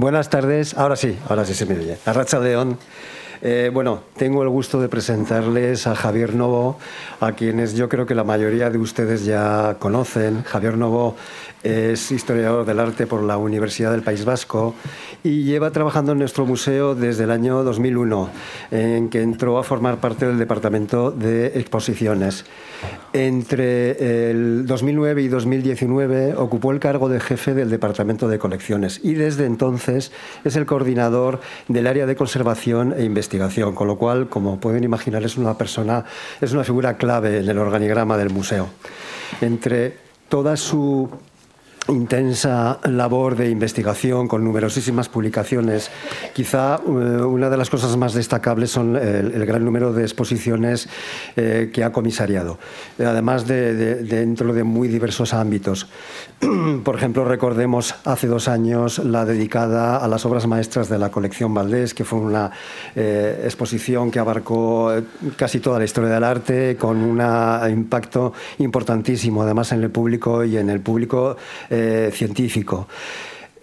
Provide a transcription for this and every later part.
Buenas tardes. Ahora sí, ahora sí se me oye. Arracha León. Eh, bueno, tengo el gusto de presentarles a Javier Novo, a quienes yo creo que la mayoría de ustedes ya conocen. Javier Novo es historiador del arte por la Universidad del País Vasco y lleva trabajando en nuestro museo desde el año 2001, en que entró a formar parte del Departamento de Exposiciones. Entre el 2009 y 2019 ocupó el cargo de jefe del Departamento de Colecciones y desde entonces es el coordinador del área de conservación e investigación con lo cual, como pueden imaginar, es una persona, es una figura clave en el organigrama del museo. Entre toda su intensa labor de investigación con numerosísimas publicaciones. Quizá eh, una de las cosas más destacables son el, gran número de exposiciones eh, que ha comisariado, además de, dentro de muy diversos ámbitos. Por ejemplo, recordemos hace dos años la dedicada a las obras maestras de la colección Valdés, que fue una eh, exposición que abarcó casi toda la historia del arte con un impacto importantísimo, además en el público y en el público eh, científico.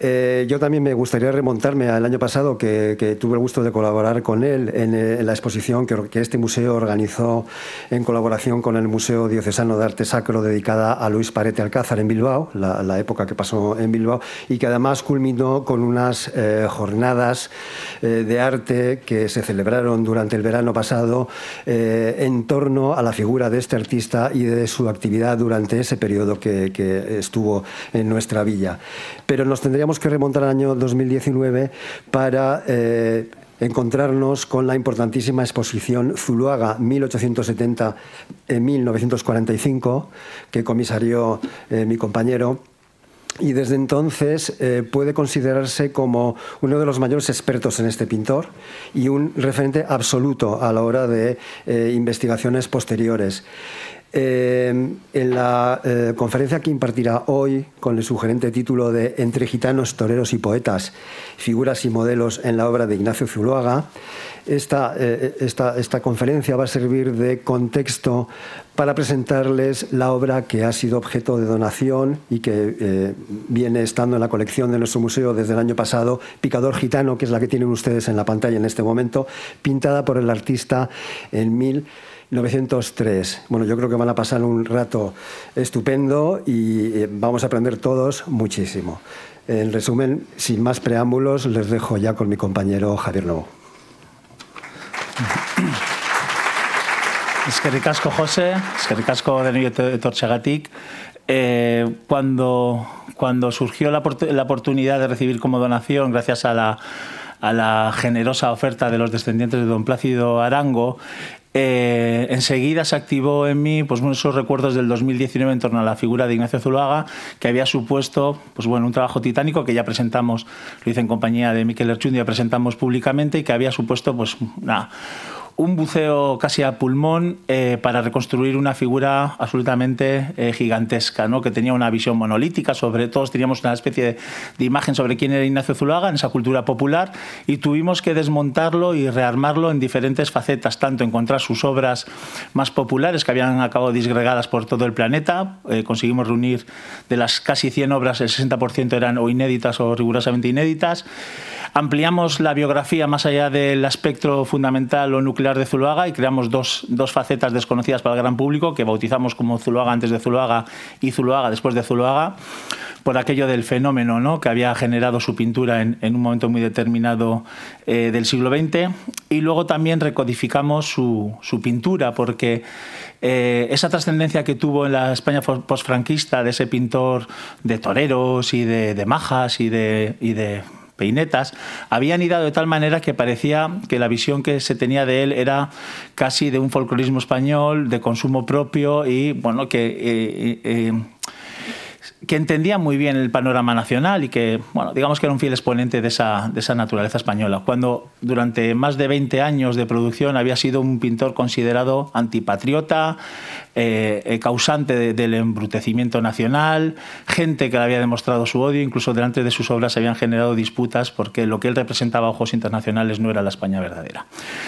Eh, yo también me gustaría remontarme al año pasado que, tuve el gusto de colaborar con él en, eh, la exposición que, este museo organizó en colaboración con el Museo Diocesano de Arte Sacro dedicada a Luis Parete Alcázar en Bilbao, la, época que pasó en Bilbao, y que además culminó con unas eh, jornadas de arte que se celebraron durante el verano pasado en torno a la figura de este artista y de su actividad durante ese periodo que, que estuvo en nuestra villa. Pero nos tendríamos que remontar al año 2019 para eh, encontrarnos con la importantísima exposición Zuluaga 1870-1945 eh, que comisarió eh, mi compañero y desde entonces puede considerarse como uno de los mayores expertos en este pintor y un referente absoluto a la hora de investigaciones posteriores. Eh, en la eh, conferencia que impartirá hoy, con el sugerente título de Entre gitanos, toreros y poetas, figuras y modelos en la obra de Ignacio Zuloaga, esta, eh, esta conferencia va a servir de contexto para presentarles la obra que ha sido objeto de donación y que viene estando en la colección de nuestro museo desde el año pasado, Picador Gitano, que es la que tienen ustedes en la pantalla en este momento, pintada por el artista en mil... 903. Bueno, yo creo que van a pasar un rato estupendo y eh, vamos a aprender todos muchísimo. En resumen, sin más preámbulos, les dejo ya con mi compañero Javier Novo. ricasco, José, es que ricasco de nuevo Eh, cuando, cuando surgió la, oportunidad de recibir como donación, gracias a la a la generosa oferta de los descendientes de don Plácido Arango, eh, enseguida se activó en mí pues, bueno, esos recuerdos del 2019 en torno a la figura de Ignacio Zuluaga, que había supuesto pues, bueno, un trabajo titánico que ya presentamos, lo hice en compañía de Miquel ya presentamos públicamente y que había supuesto pues, una, un buceo casi a pulmón eh, para reconstruir una figura absolutamente eh, gigantesca, ¿no? que tenía una visión monolítica, sobre todo teníamos una especie de, imagen sobre quién era Ignacio Zuluaga en esa cultura popular y tuvimos que desmontarlo y rearmarlo en diferentes facetas, tanto encontrar sus obras más populares que habían acabado disgregadas por todo el planeta, eh, conseguimos reunir de las casi 100 obras, el 60% eran o inéditas o rigurosamente inéditas, ampliamos la biografía más allá del aspecto fundamental o nuclear de Zuluaga y creamos dos, facetas desconocidas para el gran público que bautizamos como Zuluaga antes de Zuluaga y Zuluaga después de Zuluaga por aquello del fenómeno ¿no? que había generado su pintura en, un momento muy determinado eh, del siglo XX y luego también recodificamos su, pintura porque eh, esa trascendencia que tuvo en la España posfranquista de ese pintor de toreros y de, majas y de peinetas, habían ido de tal manera que parecía que la visión que se tenía de él era casi de un folclorismo español, de consumo propio y bueno, que... Eh, eh, eh, que entendía muy bien el panorama nacional y que, bueno, digamos que era un fiel exponente de esa, de esa naturaleza española. Cuando durante más de 20 años de producción había sido un pintor considerado antipatriota, eh, eh, causante del embrutecimiento nacional, gente que le había demostrado su odio, incluso delante de sus obras se habían generado disputas porque lo que él representaba a ojos internacionales no era la España verdadera.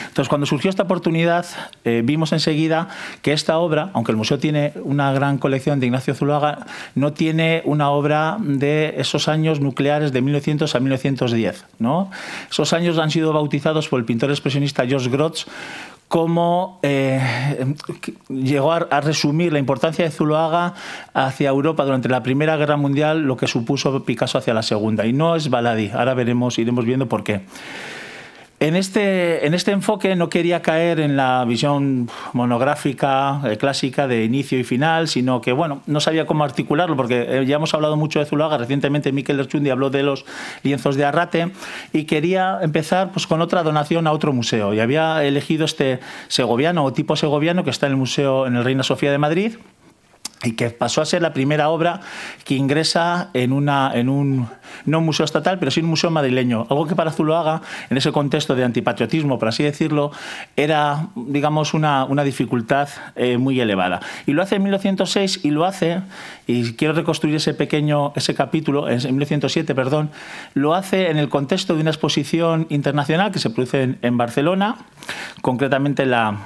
Entonces, cuando surgió esta oportunidad, eh, vimos enseguida que esta obra, aunque el museo tiene una gran colección de Ignacio Zuluaga, no tiene una obra de esos años nucleares de 1900 a 1910. ¿no? Esos años han sido bautizados por el pintor expresionista George Grotz como eh, llegó a, resumir la importancia de Zuloaga hacia Europa durante la Primera Guerra Mundial, lo que supuso Picasso hacia la Segunda. Y no es baladí, ahora veremos, iremos viendo por qué. En este, en este enfoque no quería caer en la visión monográfica eh, clásica de inicio y final, sino que bueno, no sabía cómo articularlo, porque eh, ya hemos hablado mucho de Zulaga, recientemente Miquel Erchundi habló de los lienzos de Arrate, y quería empezar pues, con otra donación a otro museo. Y había elegido este segoviano o tipo segoviano que está en el museo en el Reina Sofía de Madrid y que pasó a ser la primera obra que ingresa en, una, en un, no un museo estatal, pero sí un museo madrileño. Algo que para Zuloaga, en ese contexto de antipatriotismo, por así decirlo, era, digamos, una, una dificultad eh, muy elevada. Y lo hace en 1906 y lo hace, y quiero reconstruir ese pequeño, ese capítulo, en 1907, perdón, lo hace en el contexto de una exposición internacional que se produce en Barcelona, concretamente la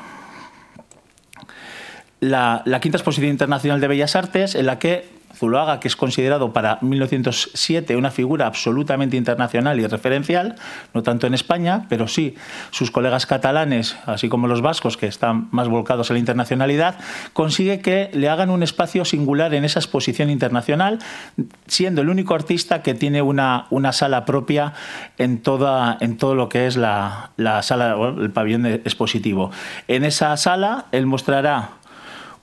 la, quinta exposición internacional de Bellas Artes, en la que Zuloaga, que es considerado para 1907 una figura absolutamente internacional y referencial, no tanto en España, pero sí sus colegas catalanes, así como los vascos, que están más volcados a la internacionalidad, consigue que le hagan un espacio singular en esa exposición internacional, siendo el único artista que tiene una, sala propia en, toda, en todo lo que es la, la sala, el pabellón expositivo. En esa sala él mostrará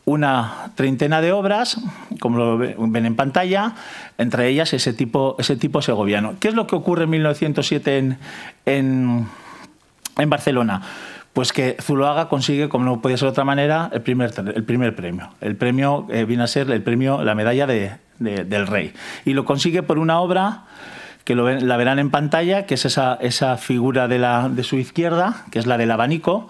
una treintena de obras, como lo ven en pantalla, entre ellas ese tipo, ese tipo segoviano. ¿Qué es lo que ocurre en 1907 en, Barcelona? Pues que Zuloaga consigue, como no podía ser de otra manera, el primer, el primer premio. El premio eh, viene a ser el premio, la medalla del rey. Y lo consigue por una obra que la verán en pantalla, que es esa, esa figura de, la, de su izquierda, que es la del abanico,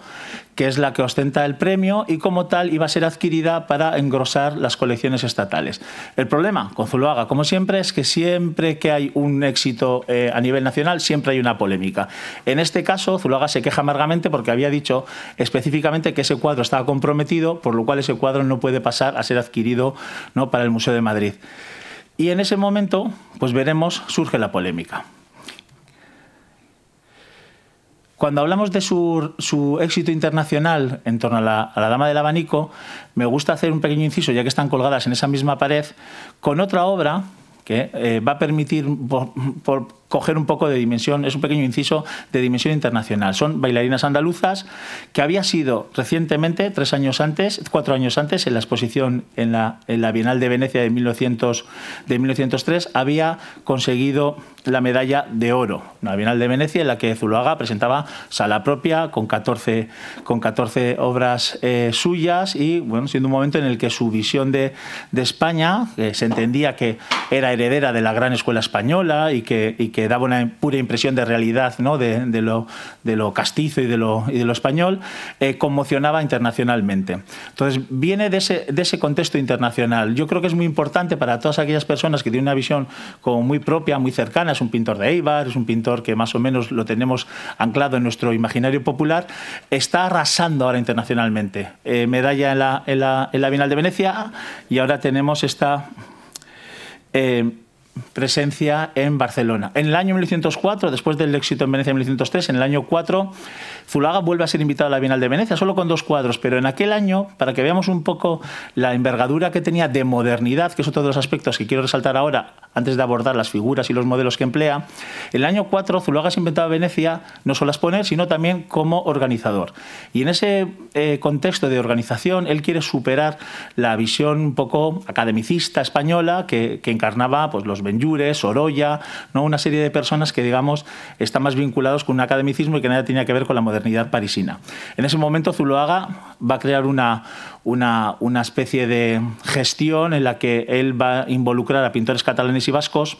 que es la que ostenta el premio y como tal iba a ser adquirida para engrosar las colecciones estatales. El problema con Zuloaga, como siempre, es que siempre que hay un éxito eh, a nivel nacional, siempre hay una polémica. En este caso, Zuloaga se queja amargamente porque había dicho específicamente que ese cuadro estaba comprometido, por lo cual ese cuadro no puede pasar a ser adquirido para el Museo de Madrid. Y en ese momento, pues veremos, surge la polémica. Cuando hablamos de su, su éxito internacional en torno a la, Dama del Abanico, me gusta hacer un pequeño inciso, ya que están colgadas en esa misma pared, con otra obra que eh, va a permitir por, por coger un poco de dimensión, es un pequeño inciso de dimensión internacional. Son bailarinas andaluzas que había sido recientemente, tres años antes, cuatro años antes, en la exposición en la, en la Bienal de Venecia de, 1900, de 1903, había conseguido la medalla de oro, la Bienal de Venecia, en la que Zuluaga presentaba sala propia con 14, con 14 obras eh, suyas y, bueno, siendo un momento en el que su visión de, de España, que se entendía que era heredera de la gran escuela española y que, y que daba una pura impresión de realidad ¿no? de, de, lo, de lo castizo y de lo, y de lo español, eh, conmocionaba internacionalmente. Entonces, viene de ese, de ese contexto internacional. Yo creo que es muy importante para todas aquellas personas que tienen una visión como muy propia, muy cercana, es un pintor de Eibar, es un pintor que más o menos lo tenemos anclado en nuestro imaginario popular, está arrasando ahora internacionalmente. Eh, medalla en la, en, la, en la Bienal de Venecia y ahora tenemos esta... Eh, presencia en Barcelona. En el año 1904, después del éxito en Venecia en 1903, en el año 4, Zulaga vuelve a ser invitado a la Bienal de Venecia, solo con dos cuadros, pero en aquel año, para que veamos un poco la envergadura que tenía de modernidad, que es otro de los aspectos que quiero resaltar ahora, antes de abordar las figuras y los modelos que emplea, en el año 4 Zulaga se inventaba Venecia no solo a exponer, sino también como organizador. Y en ese eh, contexto de organización, él quiere superar la visión un poco academicista española que, encarnaba pues, los Yures, Oroya, ¿no? una serie de personas que, digamos, están más vinculados con un academicismo y que nada tenía que ver con la modernidad parisina. En ese momento, Zuloaga va a crear una, una, especie de gestión en la que él va a involucrar a pintores catalanes y vascos,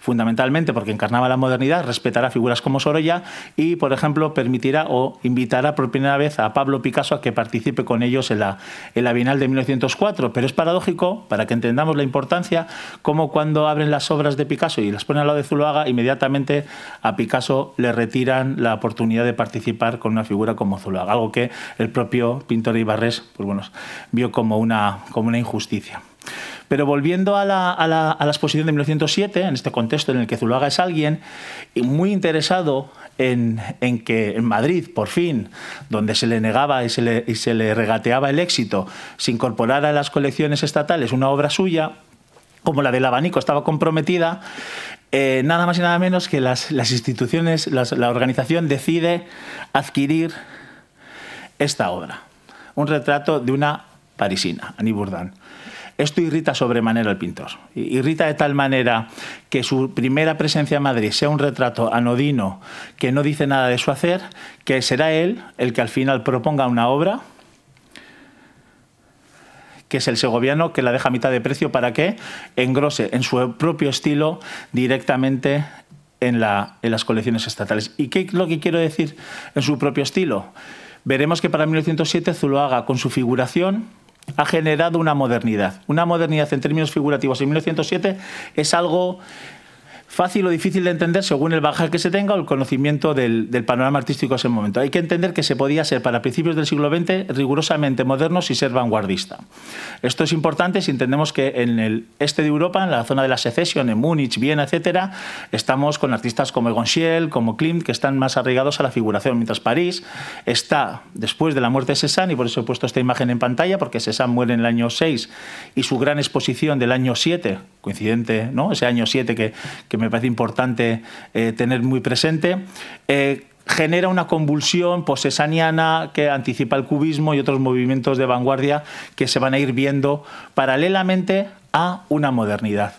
fundamentalmente porque encarnaba la modernidad, respetará figuras como Sorolla y, por ejemplo, permitirá o invitará por primera vez a Pablo Picasso a que participe con ellos en la, en la Bienal de 1904. Pero es paradójico, para que entendamos la importancia, como cuando abren las obras de Picasso y las ponen al lado de Zuloaga, inmediatamente a Picasso le retiran la oportunidad de participar con una figura como Zuloaga, algo que el propio pintor de Ibarres pues bueno, vio como una, como una injusticia. Pero volviendo a la, exposición de 1907, en este contexto en el que Zuluaga es alguien muy interesado en, que en Madrid, por fin, donde se le negaba y se le, regateaba el éxito, se incorporara a las colecciones estatales una obra suya, como la del abanico estaba comprometida, eh, nada más y nada menos que las, instituciones, la organización decide adquirir esta obra un retrato de una parisina, Annie Bourdain. Esto irrita sobremanera al pintor. Irrita de tal manera que su primera presencia en Madrid sea un retrato anodino que no dice nada de su hacer, que será él el que al final proponga una obra que es el segoviano, que la deja a mitad de precio para que engrose en su propio estilo directamente en, en las colecciones estatales. ¿Y qué es lo que quiero decir en su propio estilo? veremos que para 1907 Zuloaga, con su figuración, ha generado una modernidad. Una modernidad en términos figurativos en 1907 es algo fácil o difícil de entender según el bajal que se tenga o el conocimiento del, panorama artístico en ese momento. Hay que entender que se podía ser para principios del siglo XX rigurosamente modernos y ser vanguardista. Esto es importante si entendemos que en el este de Europa, en la zona de la secesión, en Múnich, Viena, etcétera, estamos con artistas como Egon como Klimt, que están más arraigados a la figuración, mientras París está después de la muerte de Cézanne, y por eso he puesto esta imagen en pantalla, porque Cézanne muere en el año 6 y su gran exposición del año 7 coincidente, ¿no? ese año 7 que, me parece importante eh, tener muy presente. Eh, genera una convulsión posesaniana que anticipa el cubismo y otros movimientos de vanguardia que se van a ir viendo paralelamente a una modernidad.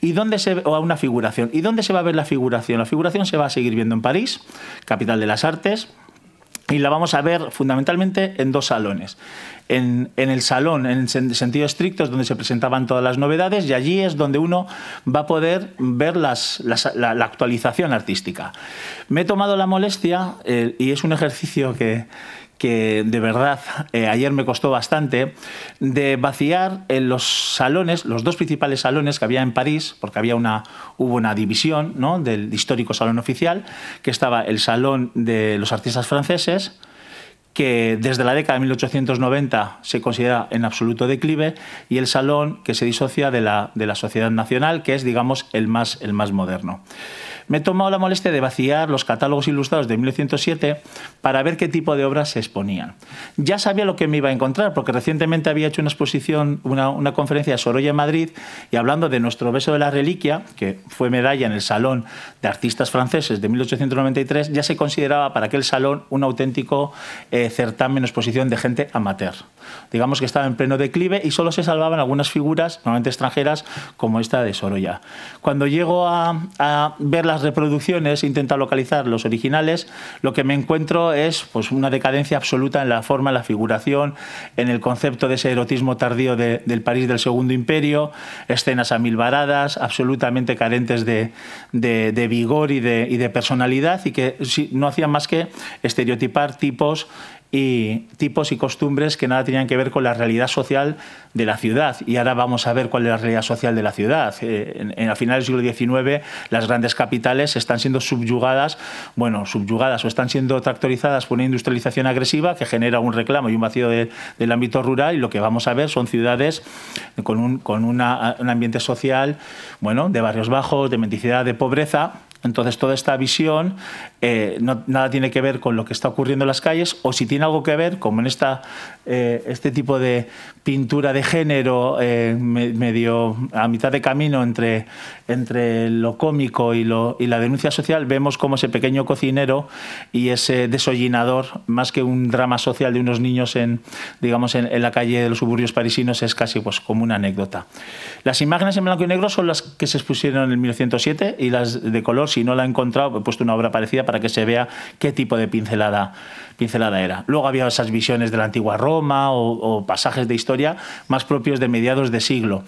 ¿Y dónde se, o a una figuración. ¿Y dónde se va a ver la figuración? La figuración se va a seguir viendo en París, capital de las artes, y la vamos a ver fundamentalmente en dos salones. En, el salón, en sentido estricto, es donde se presentaban todas las novedades y allí es donde uno va a poder ver las, la, actualización artística. Me he tomado la molestia, eh, y es un ejercicio que, que de verdad eh, ayer me costó bastante, de vaciar en los salones, los dos principales salones que había en París, porque había una, hubo una división ¿no? del histórico salón oficial, que estaba el salón de los artistas franceses, que desde la década de 1890 se considera en absoluto declive, y el salón que se disocia de la, de la sociedad nacional, que es, digamos, el más, el más moderno. Me he tomado la molestia de vaciar los catálogos ilustrados de 1907 para ver qué tipo de obras se exponían. Ya sabía lo que me iba a encontrar, porque recientemente había hecho una exposición, una, conferencia de Sorolla en Madrid, y hablando de nuestro beso de la reliquia, que fue medalla en el Salón de Artistas Franceses de 1893, ya se consideraba para aquel salón un auténtico eh, certamen o exposición de gente amateur. Digamos que estaba en pleno declive y solo se salvaban algunas figuras, normalmente extranjeras, como esta de Sorolla. Cuando llego a, ver las reproducciones, intento localizar los originales, lo que me encuentro es pues, una decadencia absoluta en la forma, en la figuración, en el concepto de ese erotismo tardío del París del Segundo Imperio, escenas a mil varadas, absolutamente carentes de, vigor y de, y de personalidad y que no hacían más que estereotipar tipos y tipos y costumbres que nada tenían que ver con la realidad social de la ciudad. Y ahora vamos a ver cuál es la realidad social de la ciudad. Eh, en, a finales del siglo XIX, las grandes capitales están siendo subyugadas, bueno, subyugadas o están siendo tractorizadas por una industrialización agresiva que genera un reclamo y un vacío del ámbito rural. Y lo que vamos a ver son ciudades con un, con un ambiente social, bueno, de barrios bajos, de mendicidad, de pobreza, entonces, toda esta visión eh, nada tiene que ver con lo que está ocurriendo en las calles, o si tiene algo que ver, como en esta, eh, este tipo de pintura de género eh, medio a mitad de camino entre, entre lo cómico y, lo, y la denuncia social, vemos como ese pequeño cocinero y ese desollinador, más que un drama social de unos niños en, digamos, en, la calle de los suburbios parisinos, es casi pues, como una anécdota. Las imágenes en blanco y negro son las que se expusieron en 1907 y las de color si no la he encontrado, he puesto una obra parecida para que se vea qué tipo de pincelada, pincelada era. Luego había esas visiones de la antigua Roma o, o pasajes de historia más propios de mediados de siglo.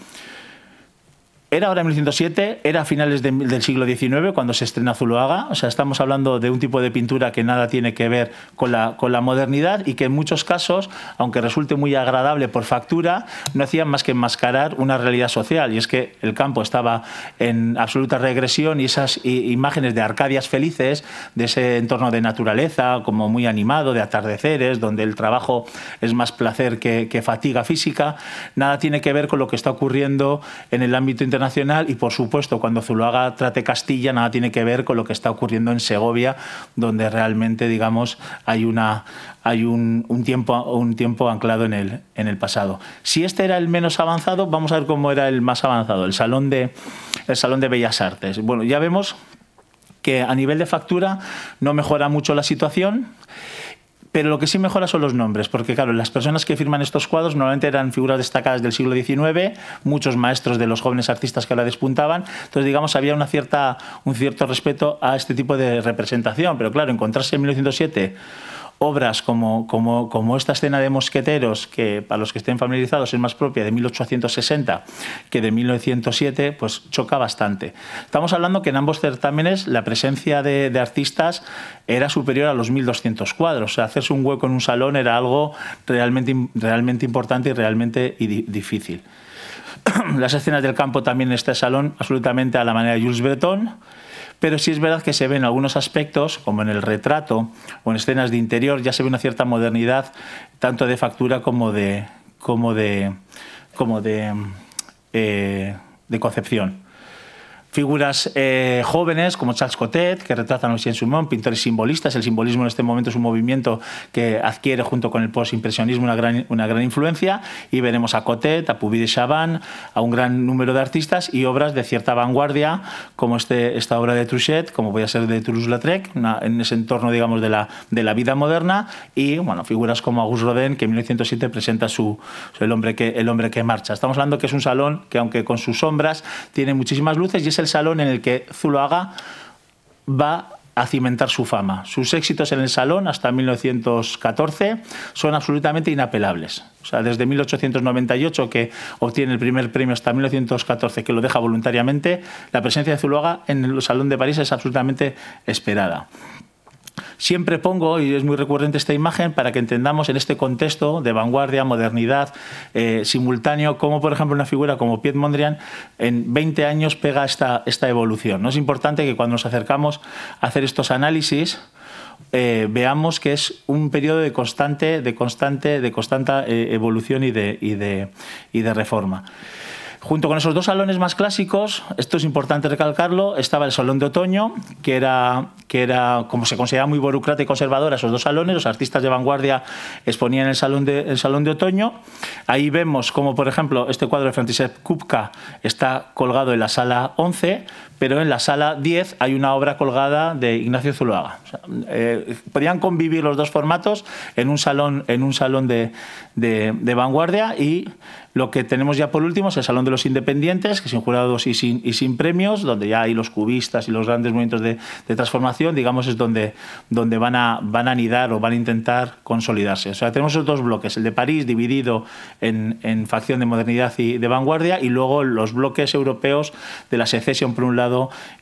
Era ahora en 1907, era a finales del siglo XIX cuando se estrena Zuloaga. O sea, estamos hablando de un tipo de pintura que nada tiene que ver con la, con la modernidad y que en muchos casos, aunque resulte muy agradable por factura, no hacían más que enmascarar una realidad social. Y es que el campo estaba en absoluta regresión y esas imágenes de Arcadias felices, de ese entorno de naturaleza, como muy animado, de atardeceres, donde el trabajo es más placer que fatiga física, nada tiene que ver con lo que está ocurriendo en el ámbito internacional y, por supuesto, cuando Zuluaga trate Castilla, nada tiene que ver con lo que está ocurriendo en Segovia, donde realmente, digamos, hay, una, hay un, tiempo, un tiempo anclado en el, en el pasado. Si este era el menos avanzado, vamos a ver cómo era el más avanzado, el Salón de, el salón de Bellas Artes. Bueno, ya vemos que a nivel de factura no mejora mucho la situación pero lo que sí mejora son los nombres, porque claro, las personas que firman estos cuadros normalmente eran figuras destacadas del siglo XIX, muchos maestros de los jóvenes artistas que ahora despuntaban, entonces digamos había una cierta, un cierto respeto a este tipo de representación, pero claro, encontrarse en 1907 obras como, como, como, esta escena de Mosqueteros, que para los que estén familiarizados es más propia de 1860 que de 1907, pues choca bastante. Estamos hablando que en ambos certámenes la presencia de, artistas era superior a los 1.200 cuadros. O sea, hacerse un hueco en un salón era algo realmente, realmente importante y realmente difícil. Las escenas del campo también en este salón, absolutamente a la manera de Jules Breton pero sí es verdad que se ven en algunos aspectos, como en el retrato o en escenas de interior, ya se ve una cierta modernidad, tanto de factura como como de eh, concepción figuras eh, jóvenes como Charles Cotet, que retratan a Lucien Sumón, pintores simbolistas. El simbolismo en este momento es un movimiento que adquiere junto con el postimpresionismo una gran, una gran influencia y veremos a Cotet, a Puvis de Chaban, a un gran número de artistas y obras de cierta vanguardia como este, esta obra de Truchet, como voy a ser de Toulouse-Lautrec, en ese entorno digamos de la, de la vida moderna y bueno, figuras como Auguste Rodin que en 1907 presenta su, el, hombre que, el hombre que marcha. Estamos hablando que es un salón que aunque con sus sombras tiene muchísimas luces y es el el salón en el que Zuloaga va a cimentar su fama. Sus éxitos en el salón hasta 1914 son absolutamente inapelables. O sea, desde 1898 que obtiene el primer premio hasta 1914 que lo deja voluntariamente, la presencia de Zuloaga en el salón de París es absolutamente esperada. Siempre pongo, y es muy recurrente esta imagen, para que entendamos en este contexto de vanguardia, modernidad, eh, simultáneo, cómo, por ejemplo, una figura como Piet Mondrian en 20 años pega esta, esta evolución. ¿no? Es importante que cuando nos acercamos a hacer estos análisis, eh, veamos que es un periodo de constante, de constante, de constante eh, evolución y de reforma. Junto con esos dos salones más clásicos, esto es importante recalcarlo, estaba el salón de otoño, que era, que era como se consideraba muy burocrático y conservadora, esos dos salones, los artistas de vanguardia exponían el salón de, el salón de otoño. Ahí vemos como, por ejemplo, este cuadro de František Kupka está colgado en la sala 11, pero en la sala 10 hay una obra colgada de Ignacio Zuloaga. O eh, podían convivir los dos formatos en un salón, en un salón de, de, vanguardia y lo que tenemos ya por último es el Salón de los Independientes, que sin jurados y sin, y sin premios, donde ya hay los cubistas y los grandes movimientos de, de transformación, digamos, es donde, donde van, a, van a anidar o van a intentar consolidarse. O sea, tenemos esos dos bloques, el de París dividido en, en facción de modernidad y de vanguardia, y luego los bloques europeos de la secesión por un lado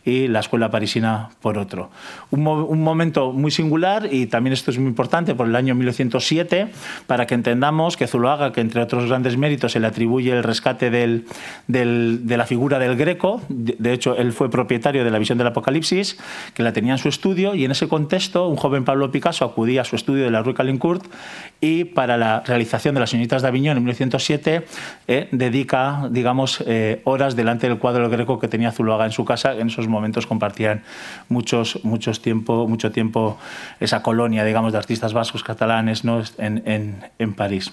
y la escuela parisina por otro. Un, momento muy singular y también esto es muy importante por el año 1907 para que entendamos que Zuloaga, que entre otros grandes méritos se le atribuye el rescate del, de la figura del Greco, de, hecho él fue propietario de la visión del Apocalipsis, que la tenía en su estudio y en ese contexto un joven Pablo Picasso acudía a su estudio de la Rue Calincourt y para la realización de las señoritas de Aviñón en 1907 eh, dedica, digamos, eh, horas delante del cuadro del Greco que tenía Zuloaga en su casa en esos momentos compartían muchos, muchos tiempo, mucho tiempo esa colonia, digamos, de artistas vascos, catalanes, en, París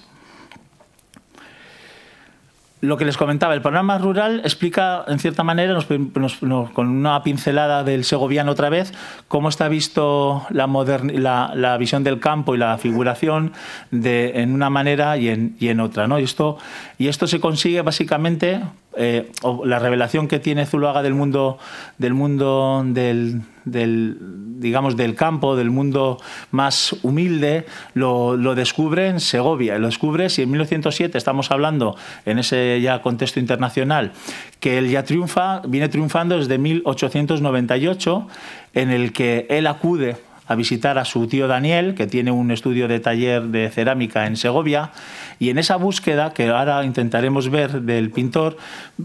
lo que les comentaba, el programa rural explica, en cierta manera, con una pincelada del segoviano otra vez, cómo está visto la, la, la visión del campo y la figuración de, en una manera y en, y en otra. ¿no? esto, y esto se consigue básicamente eh, la revelación que tiene Zuloaga del mundo del mundo del, digamos del campo del mundo más humilde lo, lo, descubre en Segovia lo descubre si en 1907 estamos hablando en ese ya contexto internacional que él ya triunfa viene triunfando desde 1898 en el que él acude a visitar a su tío Daniel, que tiene un estudio de taller de cerámica en Segovia, y en esa búsqueda que ahora intentaremos ver del pintor,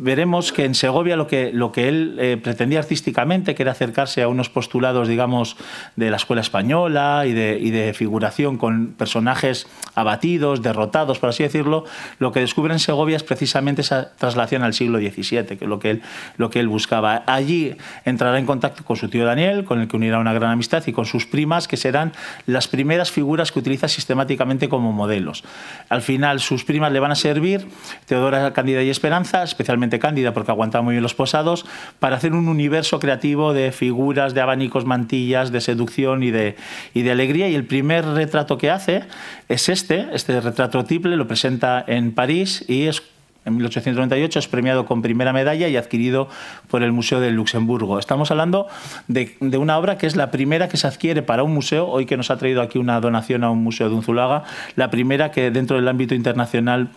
veremos que en Segovia lo que, lo que él eh, pretendía artísticamente, que era acercarse a unos postulados, digamos, de la escuela española y de, figuración con personajes abatidos, derrotados, por así decirlo, lo que descubre en Segovia es precisamente esa traslación al siglo XVII, que es lo que él, lo que él buscaba. Allí entrará en contacto con su tío Daniel, con el que unirá una gran amistad, y con sus primas, que serán las primeras figuras que utiliza sistemáticamente como modelos. Al final, sus primas le van a servir, Teodora, Candida y Esperanza, especialmente cándida porque aguantaba muy bien los posados, para hacer un universo creativo de figuras, de abanicos, mantillas, de seducción y de, de alegría. Y el primer retrato que hace es este, este retrato triple, lo presenta en París y es en 1898 es premiado con primera medalla y adquirido por el Museo de Luxemburgo. Estamos hablando de, de, una obra que es la primera que se adquiere para un museo, hoy que nos ha traído aquí una donación a un museo de Unzulaga, la primera que dentro del ámbito internacional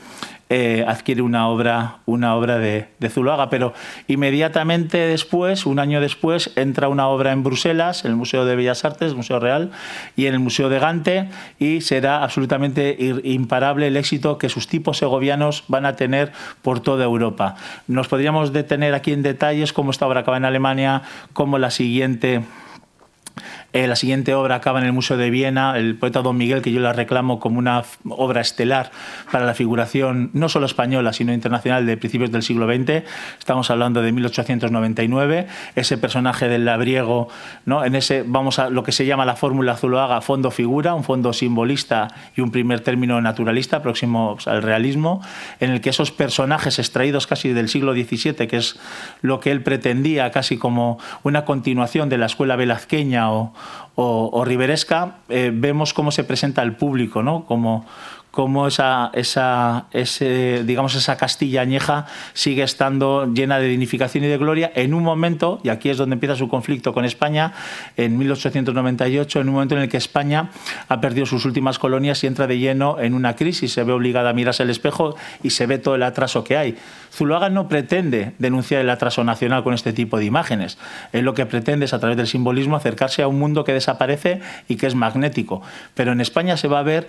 eh, adquiere una obra, una obra de, Zuloaga, Pero inmediatamente después, un año después, entra una obra en Bruselas, en el Museo de Bellas Artes, Museo Real, y en el Museo de Gante, y será absolutamente imparable el éxito que sus tipos segovianos van a tener por toda Europa. Nos podríamos detener aquí en detalles cómo esta obra acaba en Alemania, cómo la siguiente eh, la siguiente obra acaba en el Museo de Viena, el poeta Don Miguel, que yo la reclamo como una obra estelar para la figuración no solo española, sino internacional de principios del siglo XX. Estamos hablando de 1899, ese personaje del labriego, ¿no? en ese, vamos a lo que se llama la fórmula Zuloaga, fondo-figura, un fondo simbolista y un primer término naturalista, próximo al realismo, en el que esos personajes extraídos casi del siglo XVII, que es lo que él pretendía casi como una continuación de la escuela velazqueña o, o, riveresca, eh, vemos cómo se presenta el público, ¿no? Como, cómo esa, esa, digamos, esa Castilla añeja sigue estando llena de dignificación y de gloria en un momento, y aquí es donde empieza su conflicto con España, en 1898, en un momento en el que España ha perdido sus últimas colonias y entra de lleno en una crisis, se ve obligada a mirarse el espejo y se ve todo el atraso que hay. Zuluaga no pretende denunciar el atraso nacional con este tipo de imágenes, él lo que pretende es a través del simbolismo acercarse a un mundo que desaparece y que es magnético, pero en España se va a ver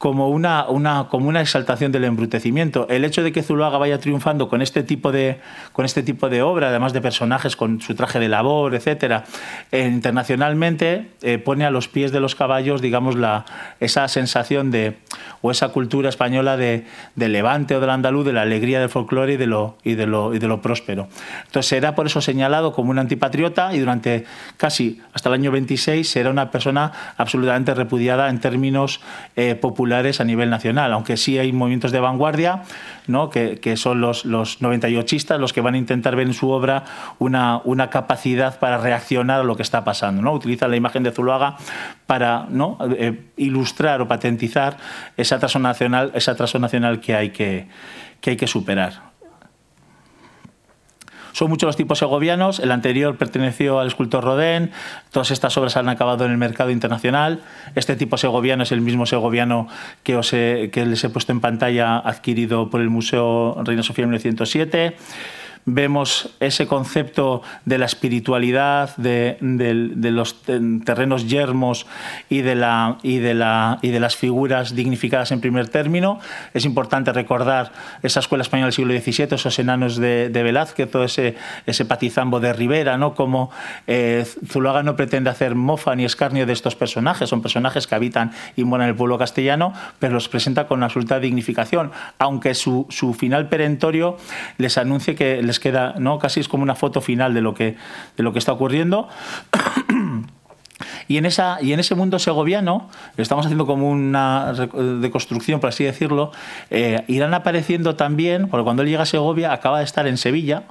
como una, una, como una exaltación del embrutecimiento. El hecho de que Zuluaga vaya triunfando con este tipo de, con este tipo de obra, además de personajes con su traje de labor, etcétera, eh, internacionalmente eh, pone a los pies de los caballos, digamos, la, esa sensación de, o esa cultura española de, del levante o del andaluz, de la alegría del folclore y de lo, y de lo, y de lo próspero. Entonces será por eso señalado como un antipatriota y durante casi hasta el año 26 será una persona absolutamente repudiada en términos eh, populares a nivel nacional, aunque sí hay movimientos de vanguardia, ¿no? que, son los, los 98istas, los que van a intentar ver en su obra una, una capacidad para reaccionar a lo que está pasando. ¿no? Utilizan la imagen de Zuluaga para ¿no? Eh, ilustrar o patentizar ese atraso nacional, nacional que, hay que, que hay que superar. Son muchos los tipos segovianos, el anterior perteneció al escultor Rodén, todas estas obras han acabado en el mercado internacional, este tipo segoviano es el mismo segoviano que, os que les he puesto en pantalla adquirido por el Museo Reina Sofía en 1907 vemos ese concepto de la espiritualidad, de, los terrenos yermos y de, la, y, de la, y de las figuras dignificadas en primer término. Es importante recordar esa escuela española del siglo XVII, esos enanos de, Velázquez, todo ese, patizambo de Rivera, ¿no? como eh, no pretende hacer mofa ni escarnio de estos personajes, son personajes que habitan y moran en el pueblo castellano, pero los presenta con absoluta dignificación, aunque su, su final perentorio les anuncie que queda, ¿no? Casi es como una foto final de lo que, de lo que está ocurriendo. Y en, esa, y en ese mundo segoviano, estamos haciendo como una deconstrucción, por así decirlo, eh, irán apareciendo también, porque cuando él llega a Segovia acaba de estar en Sevilla,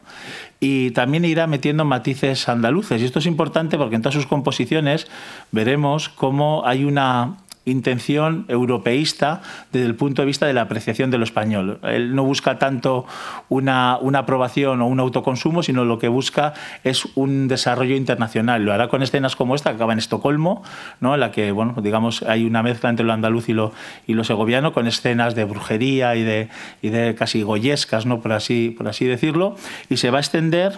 y también irá metiendo matices andaluces. Y esto es importante porque en todas sus composiciones veremos cómo hay una intención europeísta desde el punto de vista de la apreciación de lo español. Él no busca tanto una, aprobación o un autoconsumo, sino lo que busca es un desarrollo internacional. Lo hará con escenas como esta, que acaba en Estocolmo, ¿no? en la que bueno, digamos, hay una mezcla entre lo andaluz y lo, y lo segoviano, con escenas de brujería y de, y de casi goyescas, ¿no? por, así, por así decirlo, y se va a extender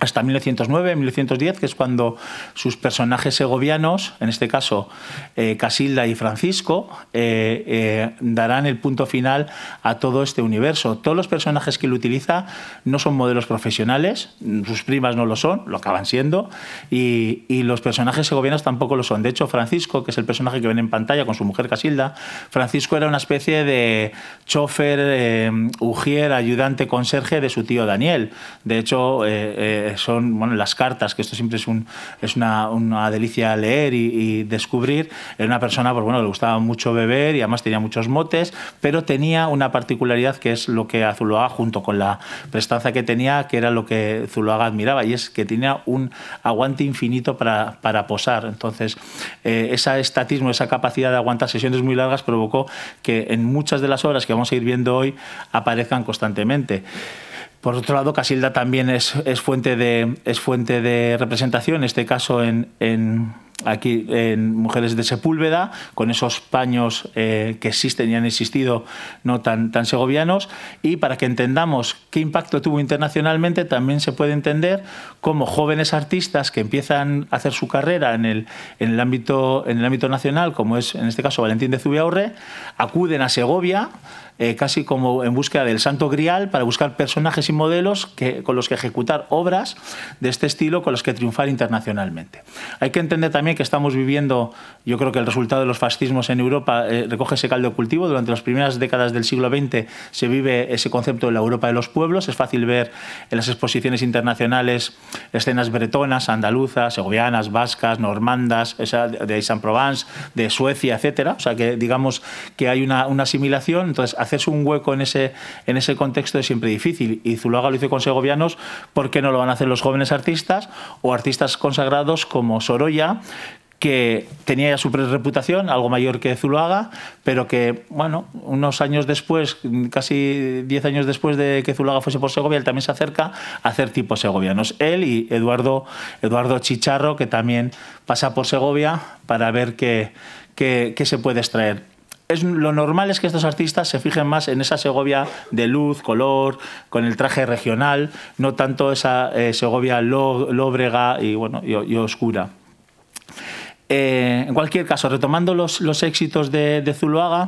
hasta 1909, 1910, que es cuando sus personajes segovianos, en este caso eh, Casilda y Francisco, eh, eh, darán el punto final a todo este universo. Todos los personajes que él utiliza no son modelos profesionales, sus primas no lo son, lo acaban siendo, y, los personajes segovianos tampoco lo son. De hecho, Francisco, que es el personaje que ven en pantalla con su mujer Casilda, Francisco era una especie de chofer, ujier, ayudante, conserje de su tío Daniel. De hecho, eh, son bueno, las cartas, que esto siempre es, un, es una, una delicia leer y, descubrir. Era una persona pues, bueno, le gustaba mucho beber y además tenía muchos motes, pero tenía una particularidad que es lo que a junto con la prestanza que tenía, que era lo que Zuloaga admiraba, y es que tenía un aguante infinito para, para posar. Entonces, eh, ese estatismo, esa capacidad de aguantar sesiones muy largas provocó que en muchas de las obras que vamos a ir viendo hoy aparezcan constantemente. Por otro lado, Casilda también es, fuente, de, es fuente de representación, en este caso en, aquí en Mujeres de Sepúlveda, con esos paños eh, que existen y han existido no tan, tan segovianos. Y para que entendamos qué impacto tuvo internacionalmente, también se puede entender cómo jóvenes artistas que empiezan a hacer su carrera en el, en el, ámbito, en el ámbito nacional, como es en este caso Valentín de Zubiaurre, acuden a Segovia eh, casi como en búsqueda del santo grial, para buscar personajes y modelos que, con los que ejecutar obras de este estilo, con los que triunfar internacionalmente. Hay que entender también que estamos viviendo, yo creo que el resultado de los fascismos en Europa eh, recoge ese caldo cultivo. Durante las primeras décadas del siglo XX se vive ese concepto de la Europa de los pueblos. Es fácil ver en las exposiciones internacionales escenas bretonas, andaluzas, segovianas, vascas, normandas, esa de Saint-Provence, de Suecia, etc. O sea que digamos que hay una, una asimilación. Entonces, hacerse un hueco en ese, en ese contexto es siempre difícil. Y Zuluaga lo hizo con segovianos, ¿por qué no lo van a hacer los jóvenes artistas o artistas consagrados como Sorolla, que tenía ya su reputación, algo mayor que Zuluaga, pero que, bueno, unos años después, casi diez años después de que Zuluaga fuese por Segovia, él también se acerca a hacer tipos segovianos. Él y Eduardo, Eduardo Chicharro, que también pasa por Segovia para ver qué se puede extraer lo normal es que estos artistas se fijen más en esa Segovia de luz, color, con el traje regional, no tanto esa eh, Segovia lóbrega y, bueno, oscura. Eh, en cualquier caso, retomando los, los éxitos de, Zuloaga, Zuluaga,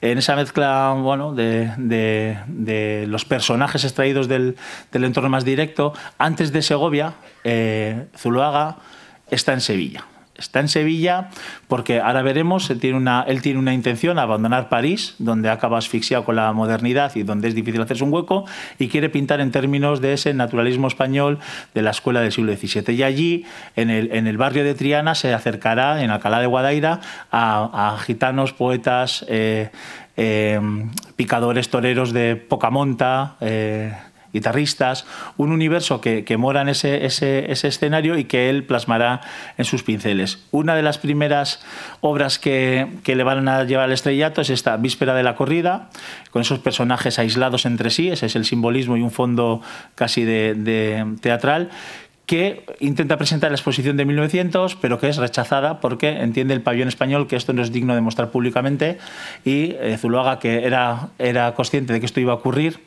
en esa mezcla bueno, de, de, los personajes extraídos del, entorno más directo, antes de Segovia, eh, Zuloaga Zuluaga está en Sevilla está en Sevilla porque ahora veremos, él tiene una, intención, abandonar París, donde acaba asfixiado con la modernidad y donde es difícil hacerse un hueco, y quiere pintar en términos de ese naturalismo español de la escuela del siglo XVII. Y allí, en el, barrio de Triana, se acercará, en Alcalá de Guadaira, a, gitanos, poetas, eh, eh, picadores, toreros de poca monta. Eh, guitarristas, un universo que, que mora en ese, escenario y que él plasmará en sus pinceles. Una de las primeras obras que, le van a llevar al estrellato es esta Víspera de la Corrida, con esos personajes aislados entre sí, ese es el simbolismo y un fondo casi de, teatral que intenta presentar la exposición de 1900, pero que es rechazada porque entiende el pabellón español que esto no es digno de mostrar públicamente y eh, Zuluaga, que era, era consciente de que esto iba a ocurrir,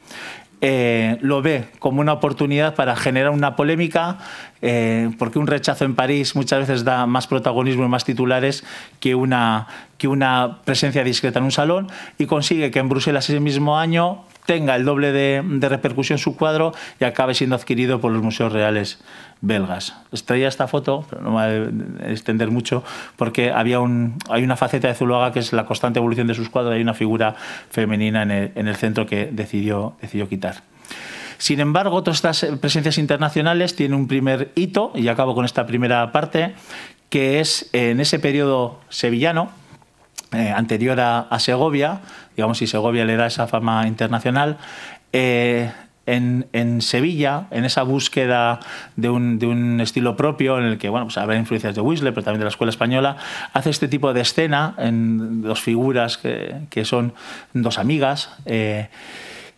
eh, lo ve como una oportunidad para generar una polémica, eh, porque un rechazo en París muchas veces da más protagonismo y más titulares que una, que una presencia discreta en un salón, y consigue que en Bruselas ese mismo año tenga el doble de, repercusión su cuadro y acabe siendo adquirido por los museos reales belgas. Les traía esta foto, pero no me voy a extender mucho, porque había un, hay una faceta de Zuluaga... que es la constante evolución de sus cuadros, y hay una figura femenina en el, centro que decidió, decidió quitar. Sin embargo, todas estas presencias internacionales tienen un primer hito, y acabo con esta primera parte, que es en ese periodo sevillano, eh, anterior a, Segovia, digamos si Segovia le da esa fama internacional, eh, en, Sevilla, en esa búsqueda de un, estilo propio, en el que bueno, pues habrá influencias de Whistler, pero también de la escuela española, hace este tipo de escena en dos figuras que, son dos amigas. Eh,